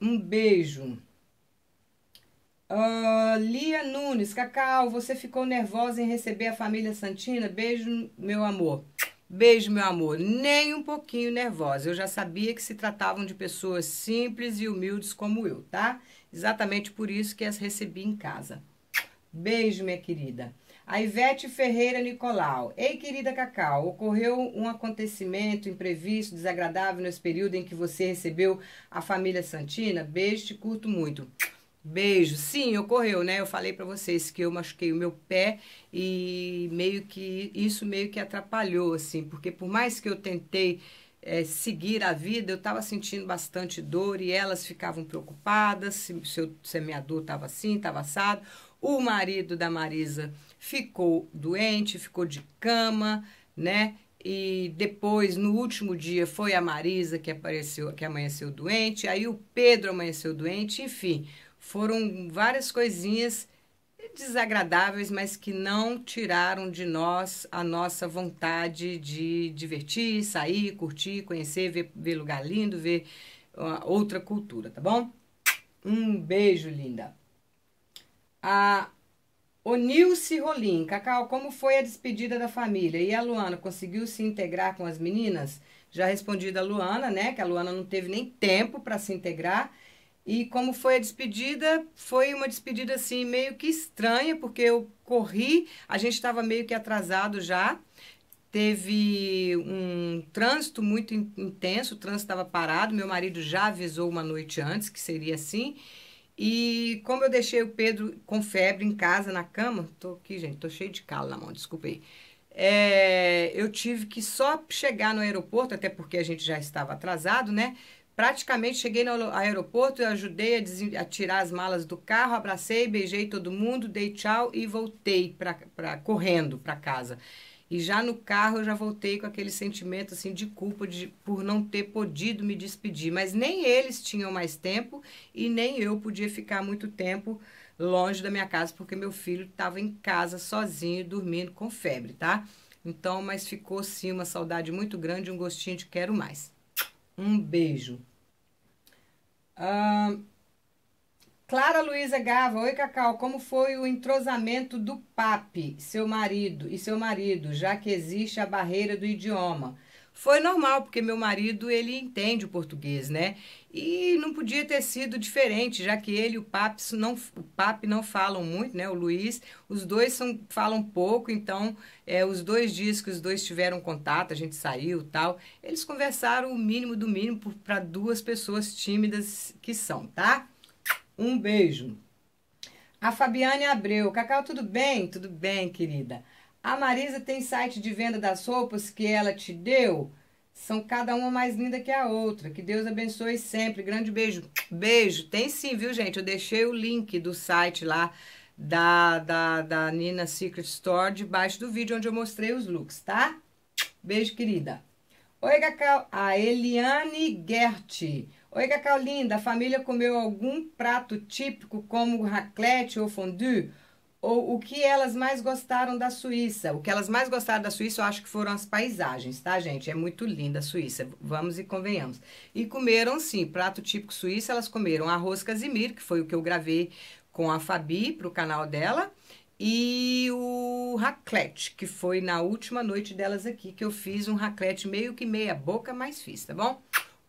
Um beijo. Uh, Lia Nunes, Cacau, você ficou nervosa em receber a família Santina? Beijo, meu amor. Beijo, meu amor. Nem um pouquinho nervosa. Eu já sabia que se tratavam de pessoas simples e humildes como eu, tá? Exatamente por isso que as recebi em casa. Beijo, minha querida. A Ivete Ferreira Nicolau. Ei, querida Cacau, ocorreu um acontecimento imprevisto, desagradável nesse período em que você recebeu a família Santina? Beijo, te curto muito. Beijo. Sim, ocorreu, né? Eu falei para vocês que eu machuquei o meu pé e meio que isso meio que atrapalhou, assim, porque por mais que eu tentei é, seguir a vida, eu estava sentindo bastante dor e elas ficavam preocupadas se, se, eu, se a minha dor estava assim, estava assado. O marido da Marisa ficou doente, ficou de cama, né? e depois no último dia foi a Marisa que apareceu que amanheceu doente, aí o Pedro amanheceu doente, enfim. Foram várias coisinhas desagradáveis, mas que não tiraram de nós a nossa vontade de divertir, sair, curtir, conhecer, ver, ver lugar lindo, ver outra cultura, tá bom? Um beijo, linda. A Onilce Rolim, Cacau, como foi a despedida da família? E a Luana conseguiu se integrar com as meninas? Já respondi da Luana, né? Que a Luana não teve nem tempo para se integrar. E como foi a despedida, foi uma despedida assim meio que estranha, porque eu corri, a gente estava meio que atrasado já. Teve um trânsito muito intenso, o trânsito estava parado, meu marido já avisou uma noite antes que seria assim. E como eu deixei o Pedro com febre em casa, na cama, tô aqui, gente, tô cheio de calo na mão, desculpa aí. É, eu tive que só chegar no aeroporto, até porque a gente já estava atrasado, né? praticamente cheguei no aeroporto, eu ajudei a, des... a, tirar as malas do carro, abracei, beijei todo mundo, dei tchau e voltei pra, pra, correndo para casa. E já no carro eu já voltei com aquele sentimento assim de culpa de, por não ter podido me despedir. Mas nem eles tinham mais tempo e nem eu podia ficar muito tempo longe da minha casa porque meu filho estava em casa sozinho, dormindo com febre, tá? Então, mas ficou sim uma saudade muito grande, um gostinho de quero mais. Um beijo. Ah, Clara Luísa Gava, oi Cacau, como foi o entrosamento do PAP, seu marido e seu marido, já que existe a barreira do idioma? Foi normal, porque meu marido, ele entende o português, né? E não podia ter sido diferente, já que ele e o Paps não, o Papi não falam muito, né? O Luiz, os dois são, falam pouco, então é, os dois dias que os dois tiveram contato, a gente saiu tal, eles conversaram o mínimo do mínimo para duas pessoas tímidas que são, tá? Um beijo. A Fabiane Abreu. Cacau, tudo bem? Tudo bem, querida. A Marisa tem site de venda das roupas que ela te deu? São cada uma mais linda que a outra. Que Deus abençoe sempre. Grande beijo. Beijo. Tem sim, viu, gente? Eu deixei o link do site lá da, da, da Nina Secret Store debaixo do vídeo onde eu mostrei os looks, tá? Beijo, querida. Oi, Cacau. A Eliane Gert. Oi, Cacau linda. A família comeu algum prato típico como raclette ou fondue? ou o que elas mais gostaram da Suíça. O que elas mais gostaram da Suíça, eu acho que foram as paisagens, tá, gente? É muito linda a Suíça, vamos e convenhamos. E comeram, sim, prato típico suíço, elas comeram arroz casimiro, que foi o que eu gravei com a Fabi para o canal dela, e o raclette, que foi na última noite delas aqui, que eu fiz um raclette meio que meia boca, mas fiz, tá bom?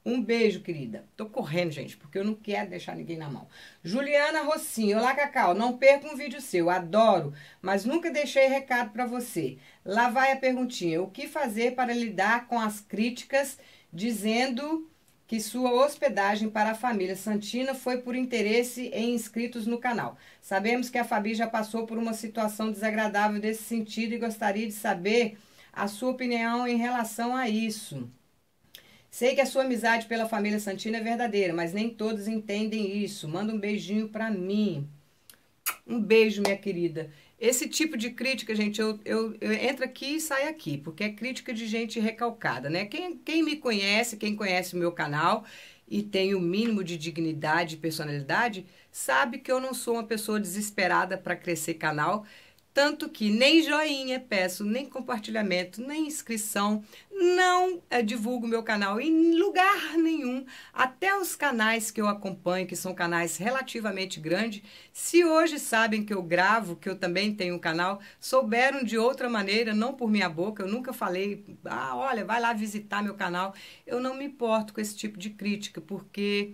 Um beijo, querida. Tô correndo, gente, porque eu não quero deixar ninguém na mão. Juliana Rocinho. Olá, Cacau. Não perca um vídeo seu. Adoro, mas nunca deixei recado para você. Lá vai a perguntinha. O que fazer para lidar com as críticas dizendo que sua hospedagem para a família Santina foi por interesse em inscritos no canal. Sabemos que a Fabi já passou por uma situação desagradável desse sentido e gostaria de saber a sua opinião em relação a isso. Sei que a sua amizade pela família Santina é verdadeira, mas nem todos entendem isso. Manda um beijinho para mim. Um beijo, minha querida. Esse tipo de crítica, gente, eu, eu, eu entro aqui e saio aqui, porque é crítica de gente recalcada, né? Quem, quem me conhece, quem conhece o meu canal e tem o mínimo de dignidade e personalidade, sabe que eu não sou uma pessoa desesperada para crescer canal tanto que nem joinha peço, nem compartilhamento, nem inscrição, não é, divulgo meu canal em lugar nenhum. Até os canais que eu acompanho, que são canais relativamente grandes, se hoje sabem que eu gravo, que eu também tenho um canal, souberam de outra maneira, não por minha boca. Eu nunca falei, ah, olha, vai lá visitar meu canal. Eu não me importo com esse tipo de crítica, porque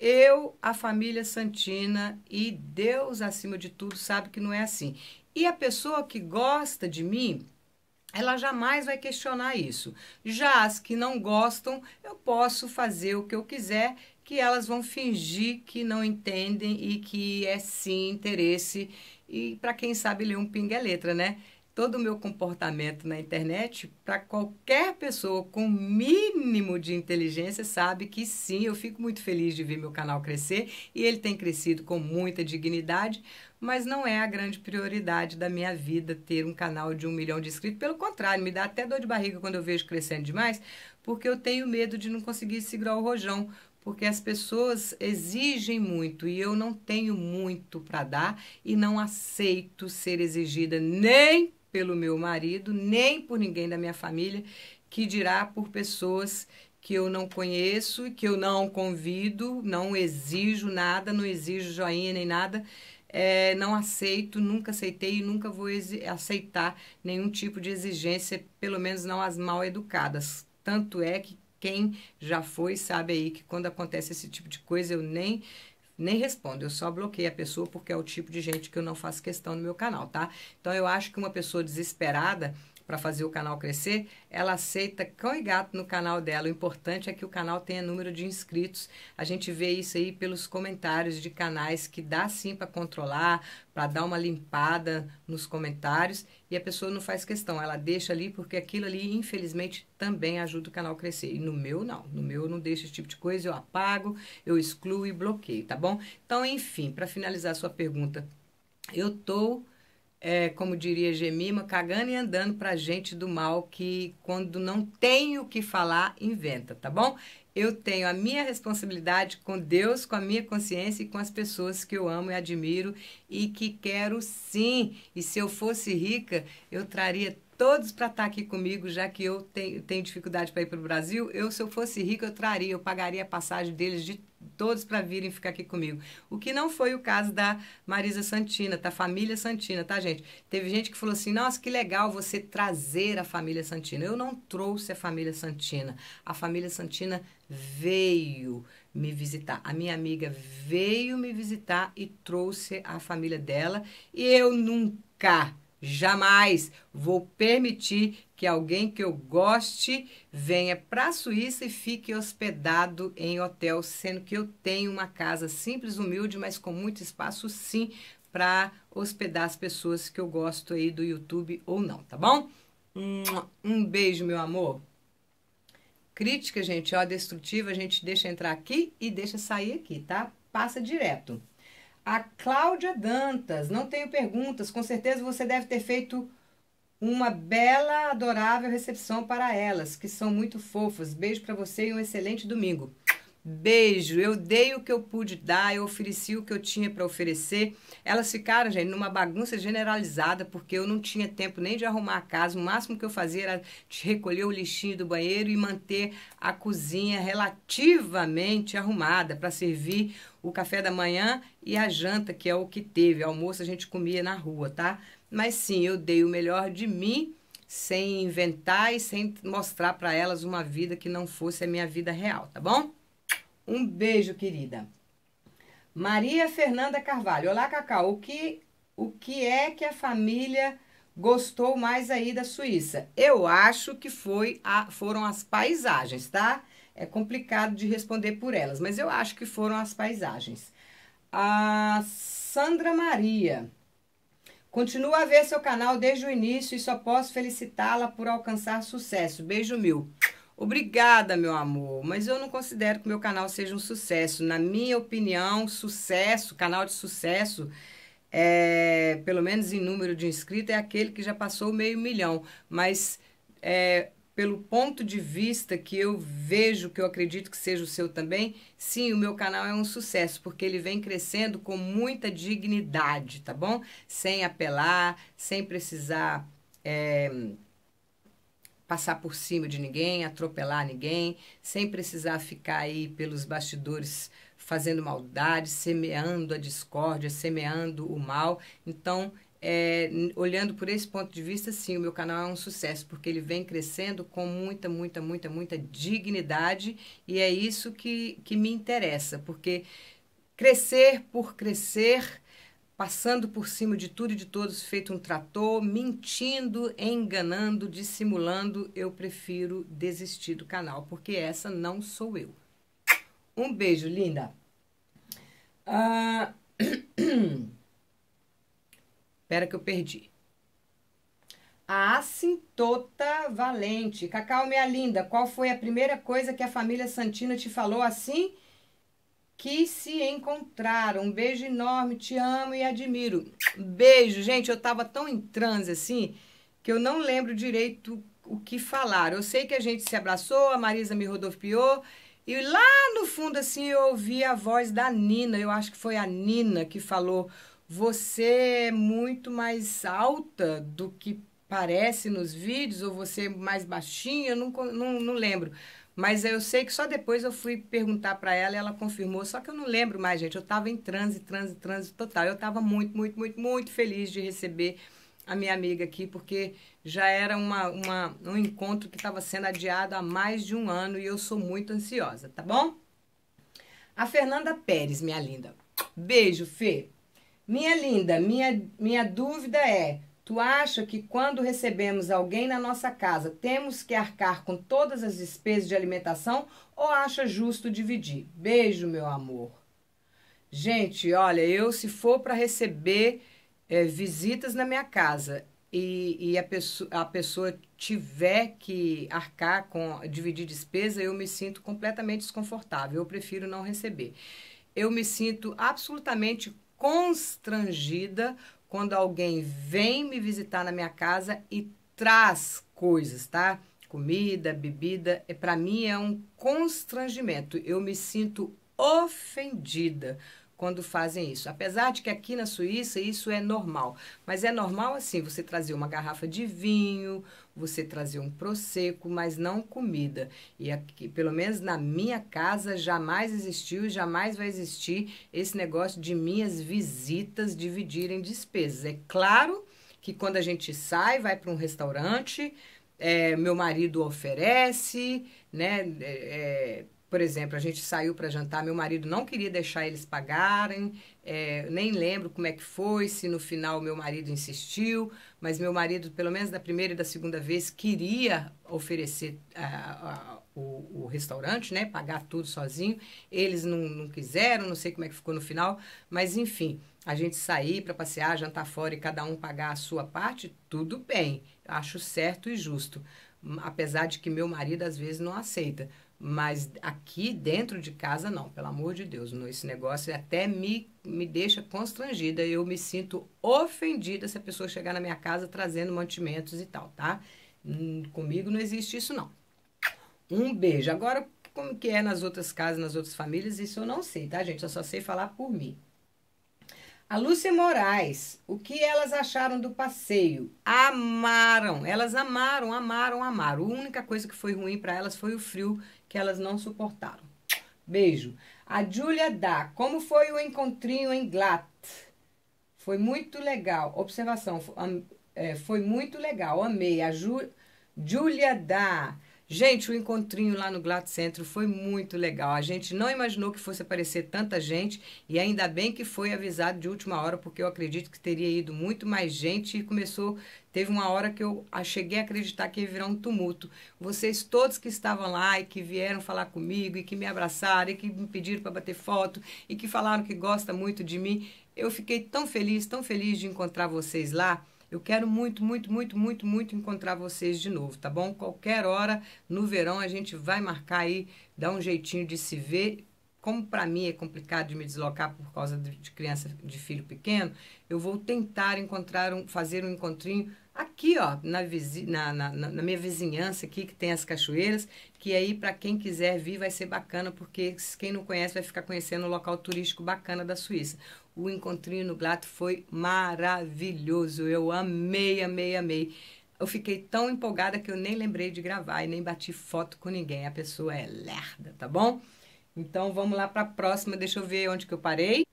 eu, a família Santina e Deus acima de tudo sabe que não é assim. E a pessoa que gosta de mim, ela jamais vai questionar isso. Já as que não gostam, eu posso fazer o que eu quiser, que elas vão fingir que não entendem e que é sim interesse. E para quem sabe ler um pinga é letra, né? todo o meu comportamento na internet, para qualquer pessoa com mínimo de inteligência, sabe que sim, eu fico muito feliz de ver meu canal crescer e ele tem crescido com muita dignidade, mas não é a grande prioridade da minha vida ter um canal de um milhão de inscritos. Pelo contrário, me dá até dor de barriga quando eu vejo crescendo demais, porque eu tenho medo de não conseguir segurar o rojão, porque as pessoas exigem muito e eu não tenho muito para dar e não aceito ser exigida nem pelo meu marido, nem por ninguém da minha família, que dirá por pessoas que eu não conheço, que eu não convido, não exijo nada, não exijo joinha nem nada. É, não aceito, nunca aceitei e nunca vou aceitar nenhum tipo de exigência, pelo menos não as mal educadas. Tanto é que quem já foi sabe aí que quando acontece esse tipo de coisa eu nem nem respondo. Eu só bloqueio a pessoa porque é o tipo de gente que eu não faço questão no meu canal, tá? Então eu acho que uma pessoa desesperada, para fazer o canal crescer, ela aceita cão e gato no canal dela. O importante é que o canal tenha número de inscritos. A gente vê isso aí pelos comentários de canais que dá sim para controlar, para dar uma limpada nos comentários e a pessoa não faz questão, ela deixa ali porque aquilo ali, infelizmente, também ajuda o canal a crescer. E no meu, não. No meu, eu não deixo esse tipo de coisa, eu apago, eu excluo e bloqueio, tá bom? Então, enfim, para finalizar a sua pergunta, eu tô é, como diria Gemima, cagando e andando para gente do mal que, quando não tem o que falar, inventa, tá bom? Eu tenho a minha responsabilidade com Deus, com a minha consciência e com as pessoas que eu amo e admiro e que quero sim. E se eu fosse rica, eu traria todos para estar tá aqui comigo, já que eu tenho, tenho dificuldade para ir para o Brasil. Eu, se eu fosse rica, eu traria, eu pagaria a passagem deles de todos para virem ficar aqui comigo. O que não foi o caso da Marisa Santina, da família Santina, tá, gente? Teve gente que falou assim: nossa, que legal você trazer a família Santina. Eu não trouxe a família Santina. A família Santina veio me visitar. A minha amiga veio me visitar e trouxe a família dela. E eu nunca Jamais vou permitir que alguém que eu goste venha para a Suíça e fique hospedado em hotel, sendo que eu tenho uma casa simples, humilde, mas com muito espaço, sim, para hospedar as pessoas que eu gosto aí do YouTube ou não, tá bom? Um beijo, meu amor. Crítica, gente, ó, destrutiva, a gente deixa entrar aqui e deixa sair aqui, tá? Passa direto. A Cláudia Dantas, não tenho perguntas, com certeza você deve ter feito uma bela, adorável recepção para elas, que são muito fofas. Beijo para você e um excelente domingo. Beijo, eu dei o que eu pude dar, eu ofereci o que eu tinha para oferecer. Elas ficaram, gente, numa bagunça generalizada, porque eu não tinha tempo nem de arrumar a casa. O máximo que eu fazia era recolher o lixinho do banheiro e manter a cozinha relativamente arrumada para servir o café da manhã e a janta, que é o que teve. almoço a gente comia na rua, tá? Mas sim, eu dei o melhor de mim sem inventar e sem mostrar para elas uma vida que não fosse a minha vida real, tá bom? Um beijo, querida. Maria Fernanda Carvalho. Olá, Cacau. O que, o que é que a família gostou mais aí da Suíça? Eu acho que foi a, foram as paisagens, tá? É complicado de responder por elas, mas eu acho que foram as paisagens. A Sandra Maria. Continua a ver seu canal desde o início e só posso felicitá-la por alcançar sucesso. Beijo mil. Obrigada, meu amor, mas eu não considero que meu canal seja um sucesso. Na minha opinião, sucesso, canal de sucesso, é, pelo menos em número de inscritos, é aquele que já passou meio milhão. Mas é, pelo ponto de vista que eu vejo, que eu acredito que seja o seu também, sim, o meu canal é um sucesso, porque ele vem crescendo com muita dignidade, tá bom? Sem apelar, sem precisar. É, passar por cima de ninguém, atropelar ninguém, sem precisar ficar aí pelos bastidores fazendo maldade, semeando a discórdia, semeando o mal. Então, é, olhando por esse ponto de vista, sim, o meu canal é um sucesso, porque ele vem crescendo com muita, muita, muita, muita dignidade e é isso que, que me interessa, porque crescer por crescer passando por cima de tudo e de todos, feito um trator, mentindo, enganando, dissimulando, eu prefiro desistir do canal, porque essa não sou eu. Um beijo, linda. Ah, Pera que eu perdi. A assintota valente. Cacau, minha linda, qual foi a primeira coisa que a família Santina te falou assim? que se encontraram. Um beijo enorme, te amo e admiro. Beijo, gente. Eu tava tão em transe assim que eu não lembro direito o que falar. Eu sei que a gente se abraçou, a Marisa me rodopiou e lá no fundo assim eu ouvi a voz da Nina. Eu acho que foi a Nina que falou: "Você é muito mais alta do que parece nos vídeos ou você é mais baixinha". Eu não, não, não lembro. Mas eu sei que só depois eu fui perguntar para ela e ela confirmou. Só que eu não lembro mais, gente. Eu estava em transe, transe, transe total. Eu estava muito, muito, muito, muito feliz de receber a minha amiga aqui, porque já era uma, uma um encontro que estava sendo adiado há mais de um ano e eu sou muito ansiosa, tá bom? A Fernanda Pérez, minha linda. Beijo, Fê. Minha linda, minha, minha dúvida é Tu acha que quando recebemos alguém na nossa casa temos que arcar com todas as despesas de alimentação ou acha justo dividir? Beijo, meu amor. Gente, olha, eu se for para receber é, visitas na minha casa e, e a, pessoa, a, pessoa, tiver que arcar com dividir despesa, eu me sinto completamente desconfortável. Eu prefiro não receber. Eu me sinto absolutamente constrangida quando alguém vem me visitar na minha casa e traz coisas, tá? Comida, bebida, é, para mim é um constrangimento. Eu me sinto ofendida quando fazem isso. Apesar de que aqui na Suíça isso é normal, mas é normal assim, você trazer uma garrafa de vinho, você trazia um prosecco, mas não comida. E aqui, pelo menos na minha casa, jamais existiu e jamais vai existir esse negócio de minhas visitas dividirem despesas. É claro que quando a gente sai, vai para um restaurante, é, meu marido oferece, né? É, é por exemplo, a gente saiu para jantar, meu marido não queria deixar eles pagarem, é, nem lembro como é que foi, se no final meu marido insistiu, mas meu marido, pelo menos da primeira e da segunda vez, queria oferecer o, o, restaurante, né, pagar tudo sozinho. Eles não, não quiseram, não sei como é que ficou no final, mas enfim, a gente sair para passear, jantar fora e cada um pagar a sua parte, tudo bem, acho certo e justo, apesar de que meu marido às vezes não aceita mas aqui dentro de casa, não, pelo amor de Deus. Esse negócio até me, me deixa constrangida. Eu me sinto ofendida se a pessoa chegar na minha casa trazendo mantimentos e tal, tá? Hum, comigo não existe isso, não. Um beijo. Agora, como que é nas outras casas, nas outras famílias, isso eu não sei, tá, gente? Eu só sei falar por mim. A Lúcia Moraes, o que elas acharam do passeio? Amaram, elas amaram, amaram, amaram. A única coisa que foi ruim para elas foi o frio que elas não suportaram. Beijo. A Júlia dá. Como foi o encontrinho em Glat? Foi muito legal. Observação. É, foi muito legal. Amei. A Júlia Ju, dá. Gente, o encontrinho lá no Glato Centro foi muito legal. A gente não imaginou que fosse aparecer tanta gente e ainda bem que foi avisado de última hora, porque eu acredito que teria ido muito mais gente e começou Teve uma hora que eu cheguei a acreditar que ia virar um tumulto. Vocês todos que estavam lá e que vieram falar comigo e que me abraçaram e que me pediram para bater foto e que falaram que gosta muito de mim, eu fiquei tão feliz, tão feliz de encontrar vocês lá. Eu quero muito, muito, muito, muito, muito encontrar vocês de novo, tá bom? Qualquer hora no verão a gente vai marcar aí, dar um jeitinho de se ver. Como para mim é complicado de me deslocar por causa de criança, de filho pequeno, eu vou tentar encontrar um, fazer um encontrinho aqui, ó, na, na, na, na, minha vizinhança aqui, que tem as cachoeiras, que aí para quem quiser vir vai ser bacana, porque quem não conhece vai ficar conhecendo um local turístico bacana da Suíça o encontrinho no Glato foi maravilhoso. Eu amei, amei, amei. Eu fiquei tão empolgada que eu nem lembrei de gravar e nem bati foto com ninguém. A pessoa é lerda, tá bom? Então vamos lá para a próxima. Deixa eu ver onde que eu parei.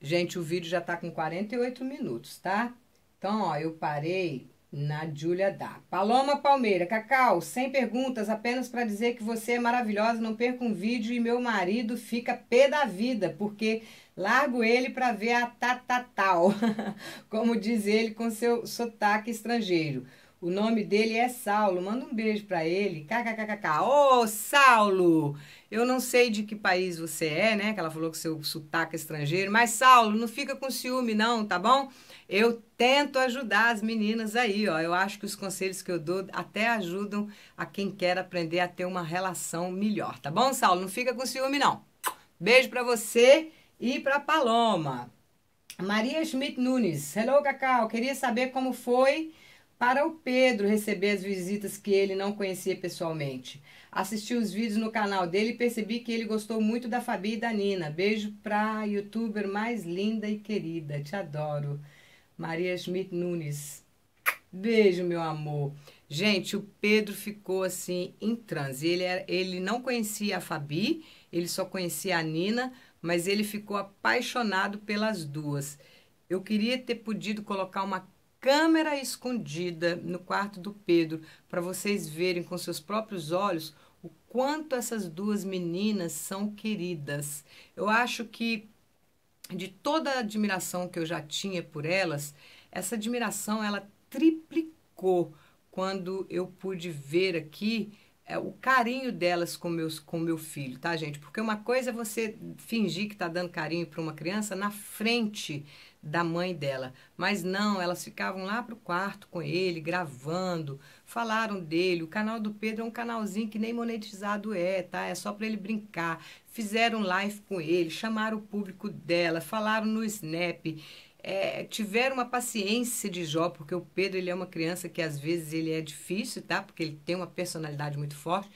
Gente, o vídeo já tá com 48 minutos, tá? Então, ó, eu parei na Júlia Dá. Paloma Palmeira, Cacau, sem perguntas, apenas para dizer que você é maravilhosa, não perca um vídeo e meu marido fica pé da vida, porque largo ele para ver a tatatal, como diz ele com seu sotaque estrangeiro. O nome dele é Saulo. Manda um beijo para ele. KKKKK. Ô, oh, Saulo! Eu não sei de que país você é, né? Que ela falou que seu sotaque é estrangeiro. Mas, Saulo, não fica com ciúme, não, tá bom? Eu tento ajudar as meninas aí, ó. Eu acho que os conselhos que eu dou até ajudam a quem quer aprender a ter uma relação melhor, tá bom, Saulo? Não fica com ciúme, não. Beijo para você e para Paloma. Maria Schmidt Nunes. Hello, Cacau. Queria saber como foi para o Pedro receber as visitas que ele não conhecia pessoalmente. Assisti os vídeos no canal dele e percebi que ele gostou muito da Fabi e da Nina. Beijo pra youtuber mais linda e querida. Te adoro. Maria Schmidt Nunes. Beijo, meu amor. Gente, o Pedro ficou assim em transe. Ele, era, ele não conhecia a Fabi, ele só conhecia a Nina, mas ele ficou apaixonado pelas duas. Eu queria ter podido colocar uma câmera escondida no quarto do Pedro para vocês verem com seus próprios olhos o quanto essas duas meninas são queridas. Eu acho que de toda a admiração que eu já tinha por elas, essa admiração ela triplicou quando eu pude ver aqui é, o carinho delas com meus com meu filho, tá, gente? Porque uma coisa é você fingir que tá dando carinho para uma criança na frente da mãe dela. Mas não, elas ficavam lá pro quarto com ele, gravando, falaram dele. O canal do Pedro é um canalzinho que nem monetizado é, tá? É só para ele brincar. Fizeram live com ele, chamaram o público dela, falaram no Snap. É, tiveram uma paciência de Jó, porque o Pedro ele é uma criança que às vezes ele é difícil, tá? Porque ele tem uma personalidade muito forte.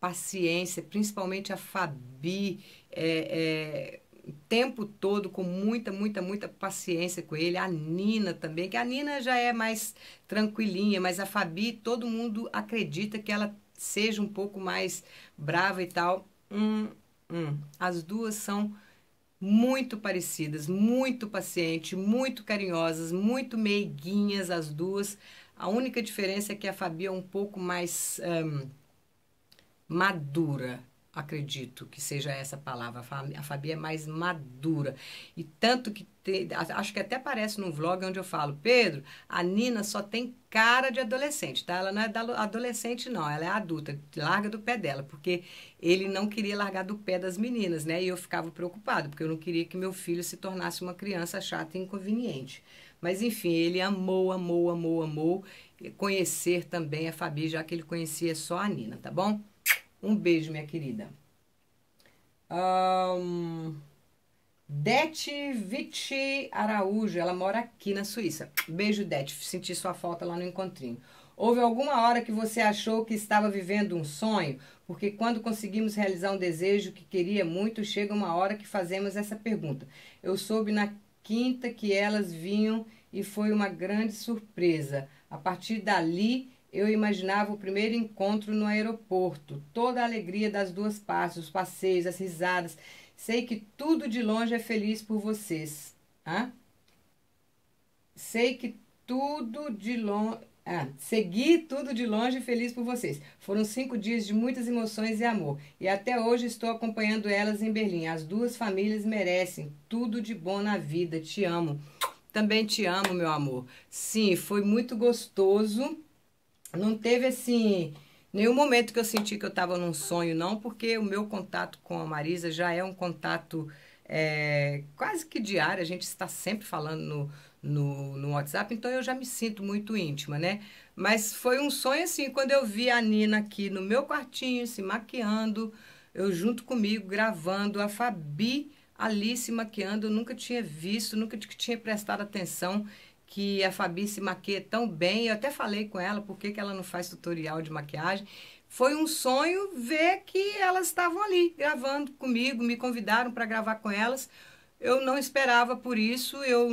Paciência, principalmente a Fabi, é, é o tempo todo com muita, muita, muita paciência com ele. A Nina também, que a Nina já é mais tranquilinha, mas a Fabi, todo mundo acredita que ela seja um pouco mais brava e tal. Hum, hum. As duas são muito parecidas, muito pacientes muito carinhosas, muito meiguinhas as duas. A única diferença é que a Fabi é um pouco mais hum, madura, acredito que seja essa palavra. A Fabi é mais madura. E tanto que tem, acho que até aparece num vlog onde eu falo, Pedro, a Nina só tem cara de adolescente, tá? Ela não é adolescente não, ela é adulta, larga do pé dela, porque ele não queria largar do pé das meninas, né? E eu ficava preocupado, porque eu não queria que meu filho se tornasse uma criança chata e inconveniente. Mas enfim, ele amou, amou, amou, amou conhecer também a Fabi, já que ele conhecia só a Nina, tá bom? Um beijo, minha querida. Um, Dete Vici Araújo, ela mora aqui na Suíça. Beijo, Dete. Senti sua falta lá no encontrinho. Houve alguma hora que você achou que estava vivendo um sonho? Porque quando conseguimos realizar um desejo que queria muito, chega uma hora que fazemos essa pergunta. Eu soube na quinta que elas vinham e foi uma grande surpresa. A partir dali, eu imaginava o primeiro encontro no aeroporto, toda a alegria das duas partes, os passeios, as risadas. Sei que tudo de longe é feliz por vocês. Hã? Sei que tudo de longe. Ah, segui tudo de longe feliz por vocês. Foram cinco dias de muitas emoções e amor. E até hoje estou acompanhando elas em Berlim. As duas famílias merecem tudo de bom na vida. Te amo. Também te amo, meu amor. Sim, foi muito gostoso não teve assim nenhum momento que eu senti que eu estava num sonho, não, porque o meu contato com a Marisa já é um contato é, quase que diário, a gente está sempre falando no, no, no, WhatsApp, então eu já me sinto muito íntima, né? Mas foi um sonho assim, quando eu vi a Nina aqui no meu quartinho, se maquiando, eu junto comigo, gravando, a Fabi ali se maquiando, eu nunca tinha visto, nunca tinha prestado atenção que a Fabi se maquia tão bem. Eu até falei com ela por que, que ela não faz tutorial de maquiagem. Foi um sonho ver que elas estavam ali gravando comigo, me convidaram para gravar com elas. Eu não esperava por isso, eu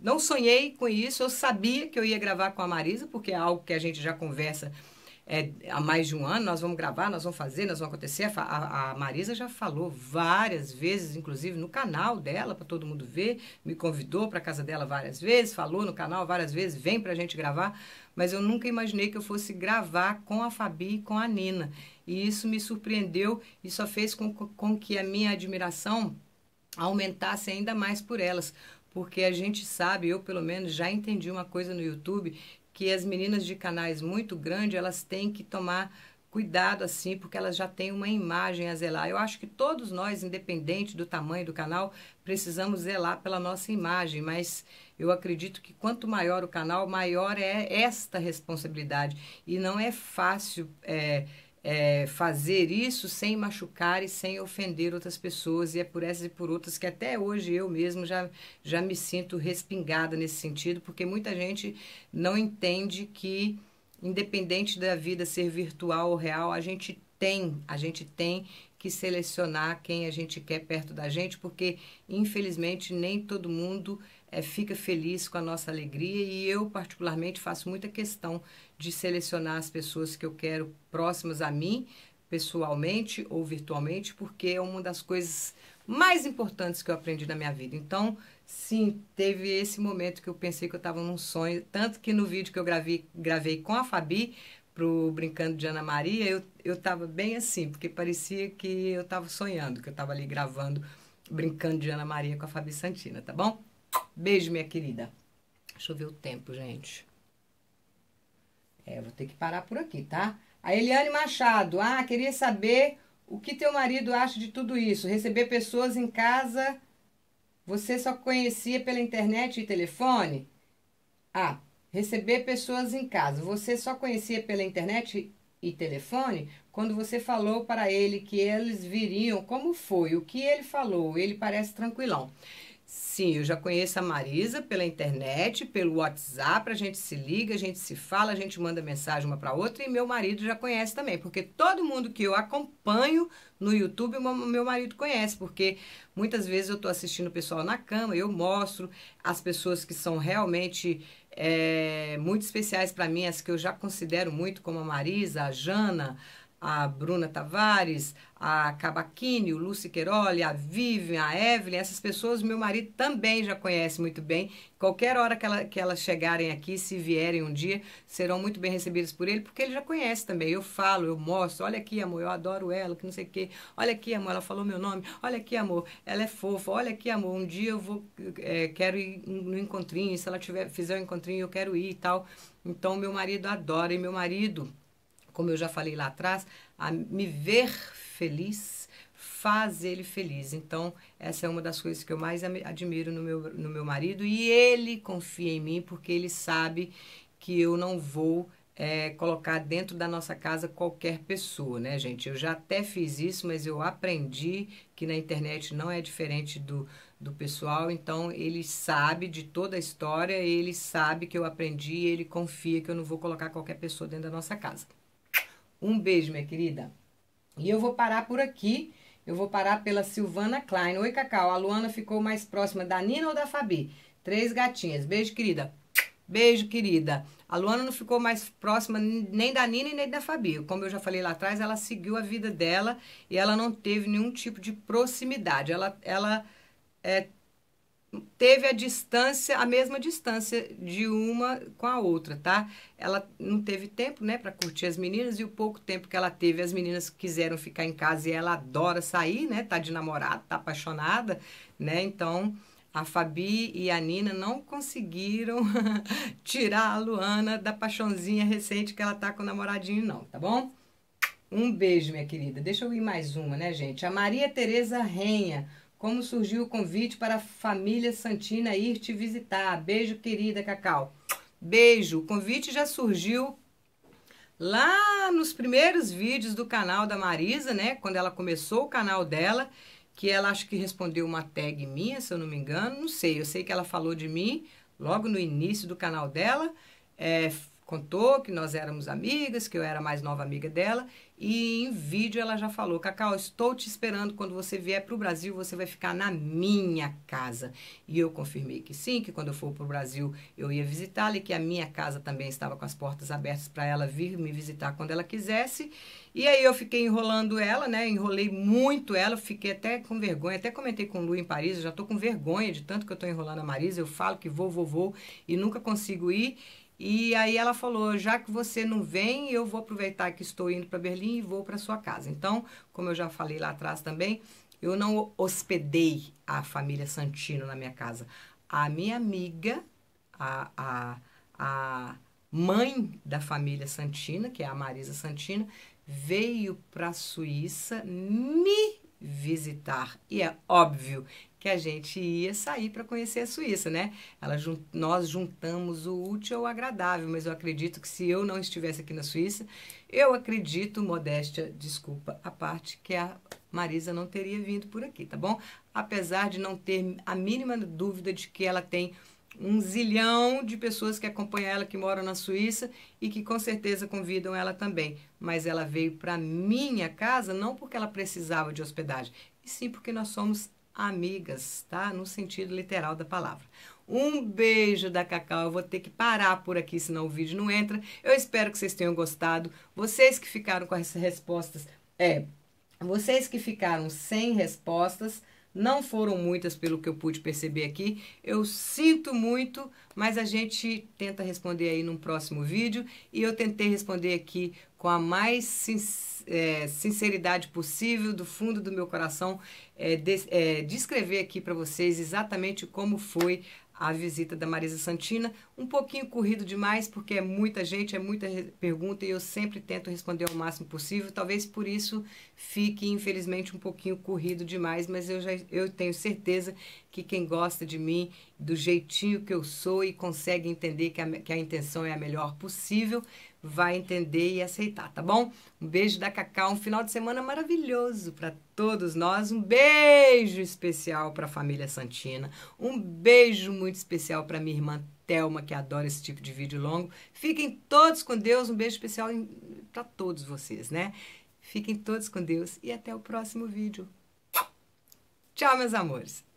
não sonhei com isso, eu sabia que eu ia gravar com a Marisa, porque é algo que a gente já conversa é, há mais de um ano, nós vamos gravar, nós vamos fazer, nós vamos acontecer. A, a Marisa já falou várias vezes, inclusive no canal dela, para todo mundo ver, me convidou para casa dela várias vezes, falou no canal várias vezes, vem para a gente gravar, mas eu nunca imaginei que eu fosse gravar com a Fabi e com a Nina. E isso me surpreendeu e só fez com, com que a minha admiração aumentasse ainda mais por elas porque a gente sabe, eu pelo menos já entendi uma coisa no YouTube, que as meninas de canais muito grandes, elas têm que tomar cuidado assim, porque elas já têm uma imagem a zelar. Eu acho que todos nós, independente do tamanho do canal, precisamos zelar pela nossa imagem, mas eu acredito que quanto maior o canal, maior é esta responsabilidade. E não é fácil é, é, fazer isso sem machucar e sem ofender outras pessoas, e é por essas e por outras que até hoje eu mesmo já, já me sinto respingada nesse sentido, porque muita gente não entende que, independente da vida ser virtual ou real, a gente tem, a gente tem que selecionar quem a gente quer perto da gente, porque infelizmente nem todo mundo é, fica feliz com a nossa alegria e eu particularmente faço muita questão de selecionar as pessoas que eu quero próximas a mim, pessoalmente ou virtualmente, porque é uma das coisas mais importantes que eu aprendi na minha vida. Então, sim, teve esse momento que eu pensei que eu estava num sonho, tanto que no vídeo que eu gravei, gravei com a Fabi pro Brincando de Ana Maria, eu, eu tava bem assim, porque parecia que eu estava sonhando, que eu estava ali gravando Brincando de Ana Maria com a Fabi Santina, tá bom? Beijo, minha querida. Deixa eu ver o tempo, gente. É, vou ter que parar por aqui, tá? A Eliane Machado. Ah, queria saber o que teu marido acha de tudo isso. Receber pessoas em casa, você só conhecia pela internet e telefone? Ah, receber pessoas em casa, você só conhecia pela internet e telefone? Quando você falou para ele que eles viriam, como foi? O que ele falou? Ele parece tranquilão. Sim, eu já conheço a Marisa pela internet, pelo WhatsApp, a gente se liga, a gente se fala, a gente manda mensagem uma para outra e meu marido já conhece também, porque todo mundo que eu acompanho no YouTube, meu marido conhece, porque muitas vezes eu estou assistindo o pessoal na cama, eu mostro as pessoas que são realmente é, muito especiais para mim, as que eu já considero muito, como a Marisa, a Jana, a Bruna Tavares, a Cabaquini, o Lúcio Queiroli, a Vivian, a Evelyn, essas pessoas meu marido também já conhece muito bem. Qualquer hora que, ela, que elas chegarem aqui, se vierem um dia, serão muito bem recebidas por ele, porque ele já conhece também. Eu falo, eu mostro, olha aqui, amor, eu adoro ela, que não sei o quê. Olha aqui, amor, ela falou meu nome. Olha aqui, amor, ela é fofa. Olha aqui, amor, um dia eu vou, é, quero ir no encontrinho, se ela tiver, fizer um encontrinho, eu quero ir e tal. Então, meu marido adora, e meu marido como eu já falei lá atrás, a me ver feliz faz ele feliz. Então, essa é uma das coisas que eu mais admiro no meu, no meu marido e ele confia em mim porque ele sabe que eu não vou é, colocar dentro da nossa casa qualquer pessoa, né, gente? Eu já até fiz isso, mas eu aprendi que na internet não é diferente do, do pessoal, então ele sabe de toda a história, ele sabe que eu aprendi, ele confia que eu não vou colocar qualquer pessoa dentro da nossa casa. Um beijo, minha querida. E eu vou parar por aqui. Eu vou parar pela Silvana Klein. Oi, Cacau. A Luana ficou mais próxima da Nina ou da Fabi? Três gatinhas. Beijo, querida. Beijo, querida. A Luana não ficou mais próxima nem da Nina e nem da Fabi. Como eu já falei lá atrás, ela seguiu a vida dela e ela não teve nenhum tipo de proximidade. Ela, ela é, teve a distância, a mesma distância de uma com a outra, tá? Ela não teve tempo, né, para curtir as meninas e o pouco tempo que ela teve, as meninas quiseram ficar em casa e ela adora sair, né? Tá de namorado, tá apaixonada, né? Então, a Fabi e a Nina não conseguiram tirar a Luana da paixãozinha recente que ela tá com o namoradinho não, tá bom? Um beijo, minha querida. Deixa eu ir mais uma, né, gente? A Maria Tereza Renha como surgiu o convite para a família Santina ir te visitar? Beijo, querida Cacau. Beijo. O convite já surgiu lá nos primeiros vídeos do canal da Marisa, né? Quando ela começou o canal dela, que ela acho que respondeu uma tag minha, se eu não me engano, não sei. Eu sei que ela falou de mim logo no início do canal dela. É, Contou que nós éramos amigas, que eu era a mais nova amiga dela, e em vídeo ela já falou: Cacau, estou te esperando. Quando você vier para o Brasil, você vai ficar na minha casa. E eu confirmei que sim, que quando eu for para o Brasil, eu ia visitá-la e que a minha casa também estava com as portas abertas para ela vir me visitar quando ela quisesse. E aí eu fiquei enrolando ela, né? Enrolei muito ela, fiquei até com vergonha. Até comentei com o Lu em Paris, eu já estou com vergonha de tanto que eu estou enrolando a Marisa. Eu falo que vou, vou, vou e nunca consigo ir. E aí ela falou: já que você não vem, eu vou aproveitar que estou indo para Berlim e vou para sua casa. Então, como eu já falei lá atrás também, eu não hospedei a família Santino na minha casa. A minha amiga, a, a, a mãe da família Santina, que é a Marisa Santina, veio para a Suíça me visitar. E é óbvio que a gente ia sair para conhecer a Suíça, né? Ela, nós juntamos o útil ao agradável, mas eu acredito que se eu não estivesse aqui na Suíça, eu acredito, modéstia, desculpa, a parte que a Marisa não teria vindo por aqui, tá bom? Apesar de não ter a mínima dúvida de que ela tem um zilhão de pessoas que acompanham ela, que moram na Suíça e que com certeza convidam ela também. Mas ela veio para minha casa não porque ela precisava de hospedagem, e sim porque nós somos amigas, tá? No sentido literal da palavra. Um beijo da Cacau. Eu vou ter que parar por aqui, senão o vídeo não entra. Eu espero que vocês tenham gostado. Vocês que ficaram com as respostas, é, vocês que ficaram sem respostas, não foram muitas, pelo que eu pude perceber aqui. Eu sinto muito, mas a gente tenta responder aí num próximo vídeo. E eu tentei responder aqui com a mais é, sinceridade possível, do fundo do meu coração, é, descrever é, aqui para vocês exatamente como foi a visita da Marisa Santina. Um pouquinho corrido demais, porque é muita gente, é muita pergunta e eu sempre tento responder ao máximo possível. Talvez por isso fique, infelizmente, um pouquinho corrido demais, mas eu, já, eu tenho certeza que quem gosta de mim, do jeitinho que eu sou e consegue entender que a, que a intenção é a melhor possível, vai entender e aceitar, tá bom? Um beijo da Cacau, um final de semana maravilhoso para todos nós. Um beijo especial para a família Santina. Um beijo muito especial para minha irmã Telma, que adora esse tipo de vídeo longo. Fiquem todos com Deus. Um beijo especial para todos vocês, né? Fiquem todos com Deus e até o próximo vídeo. Tchau, meus amores.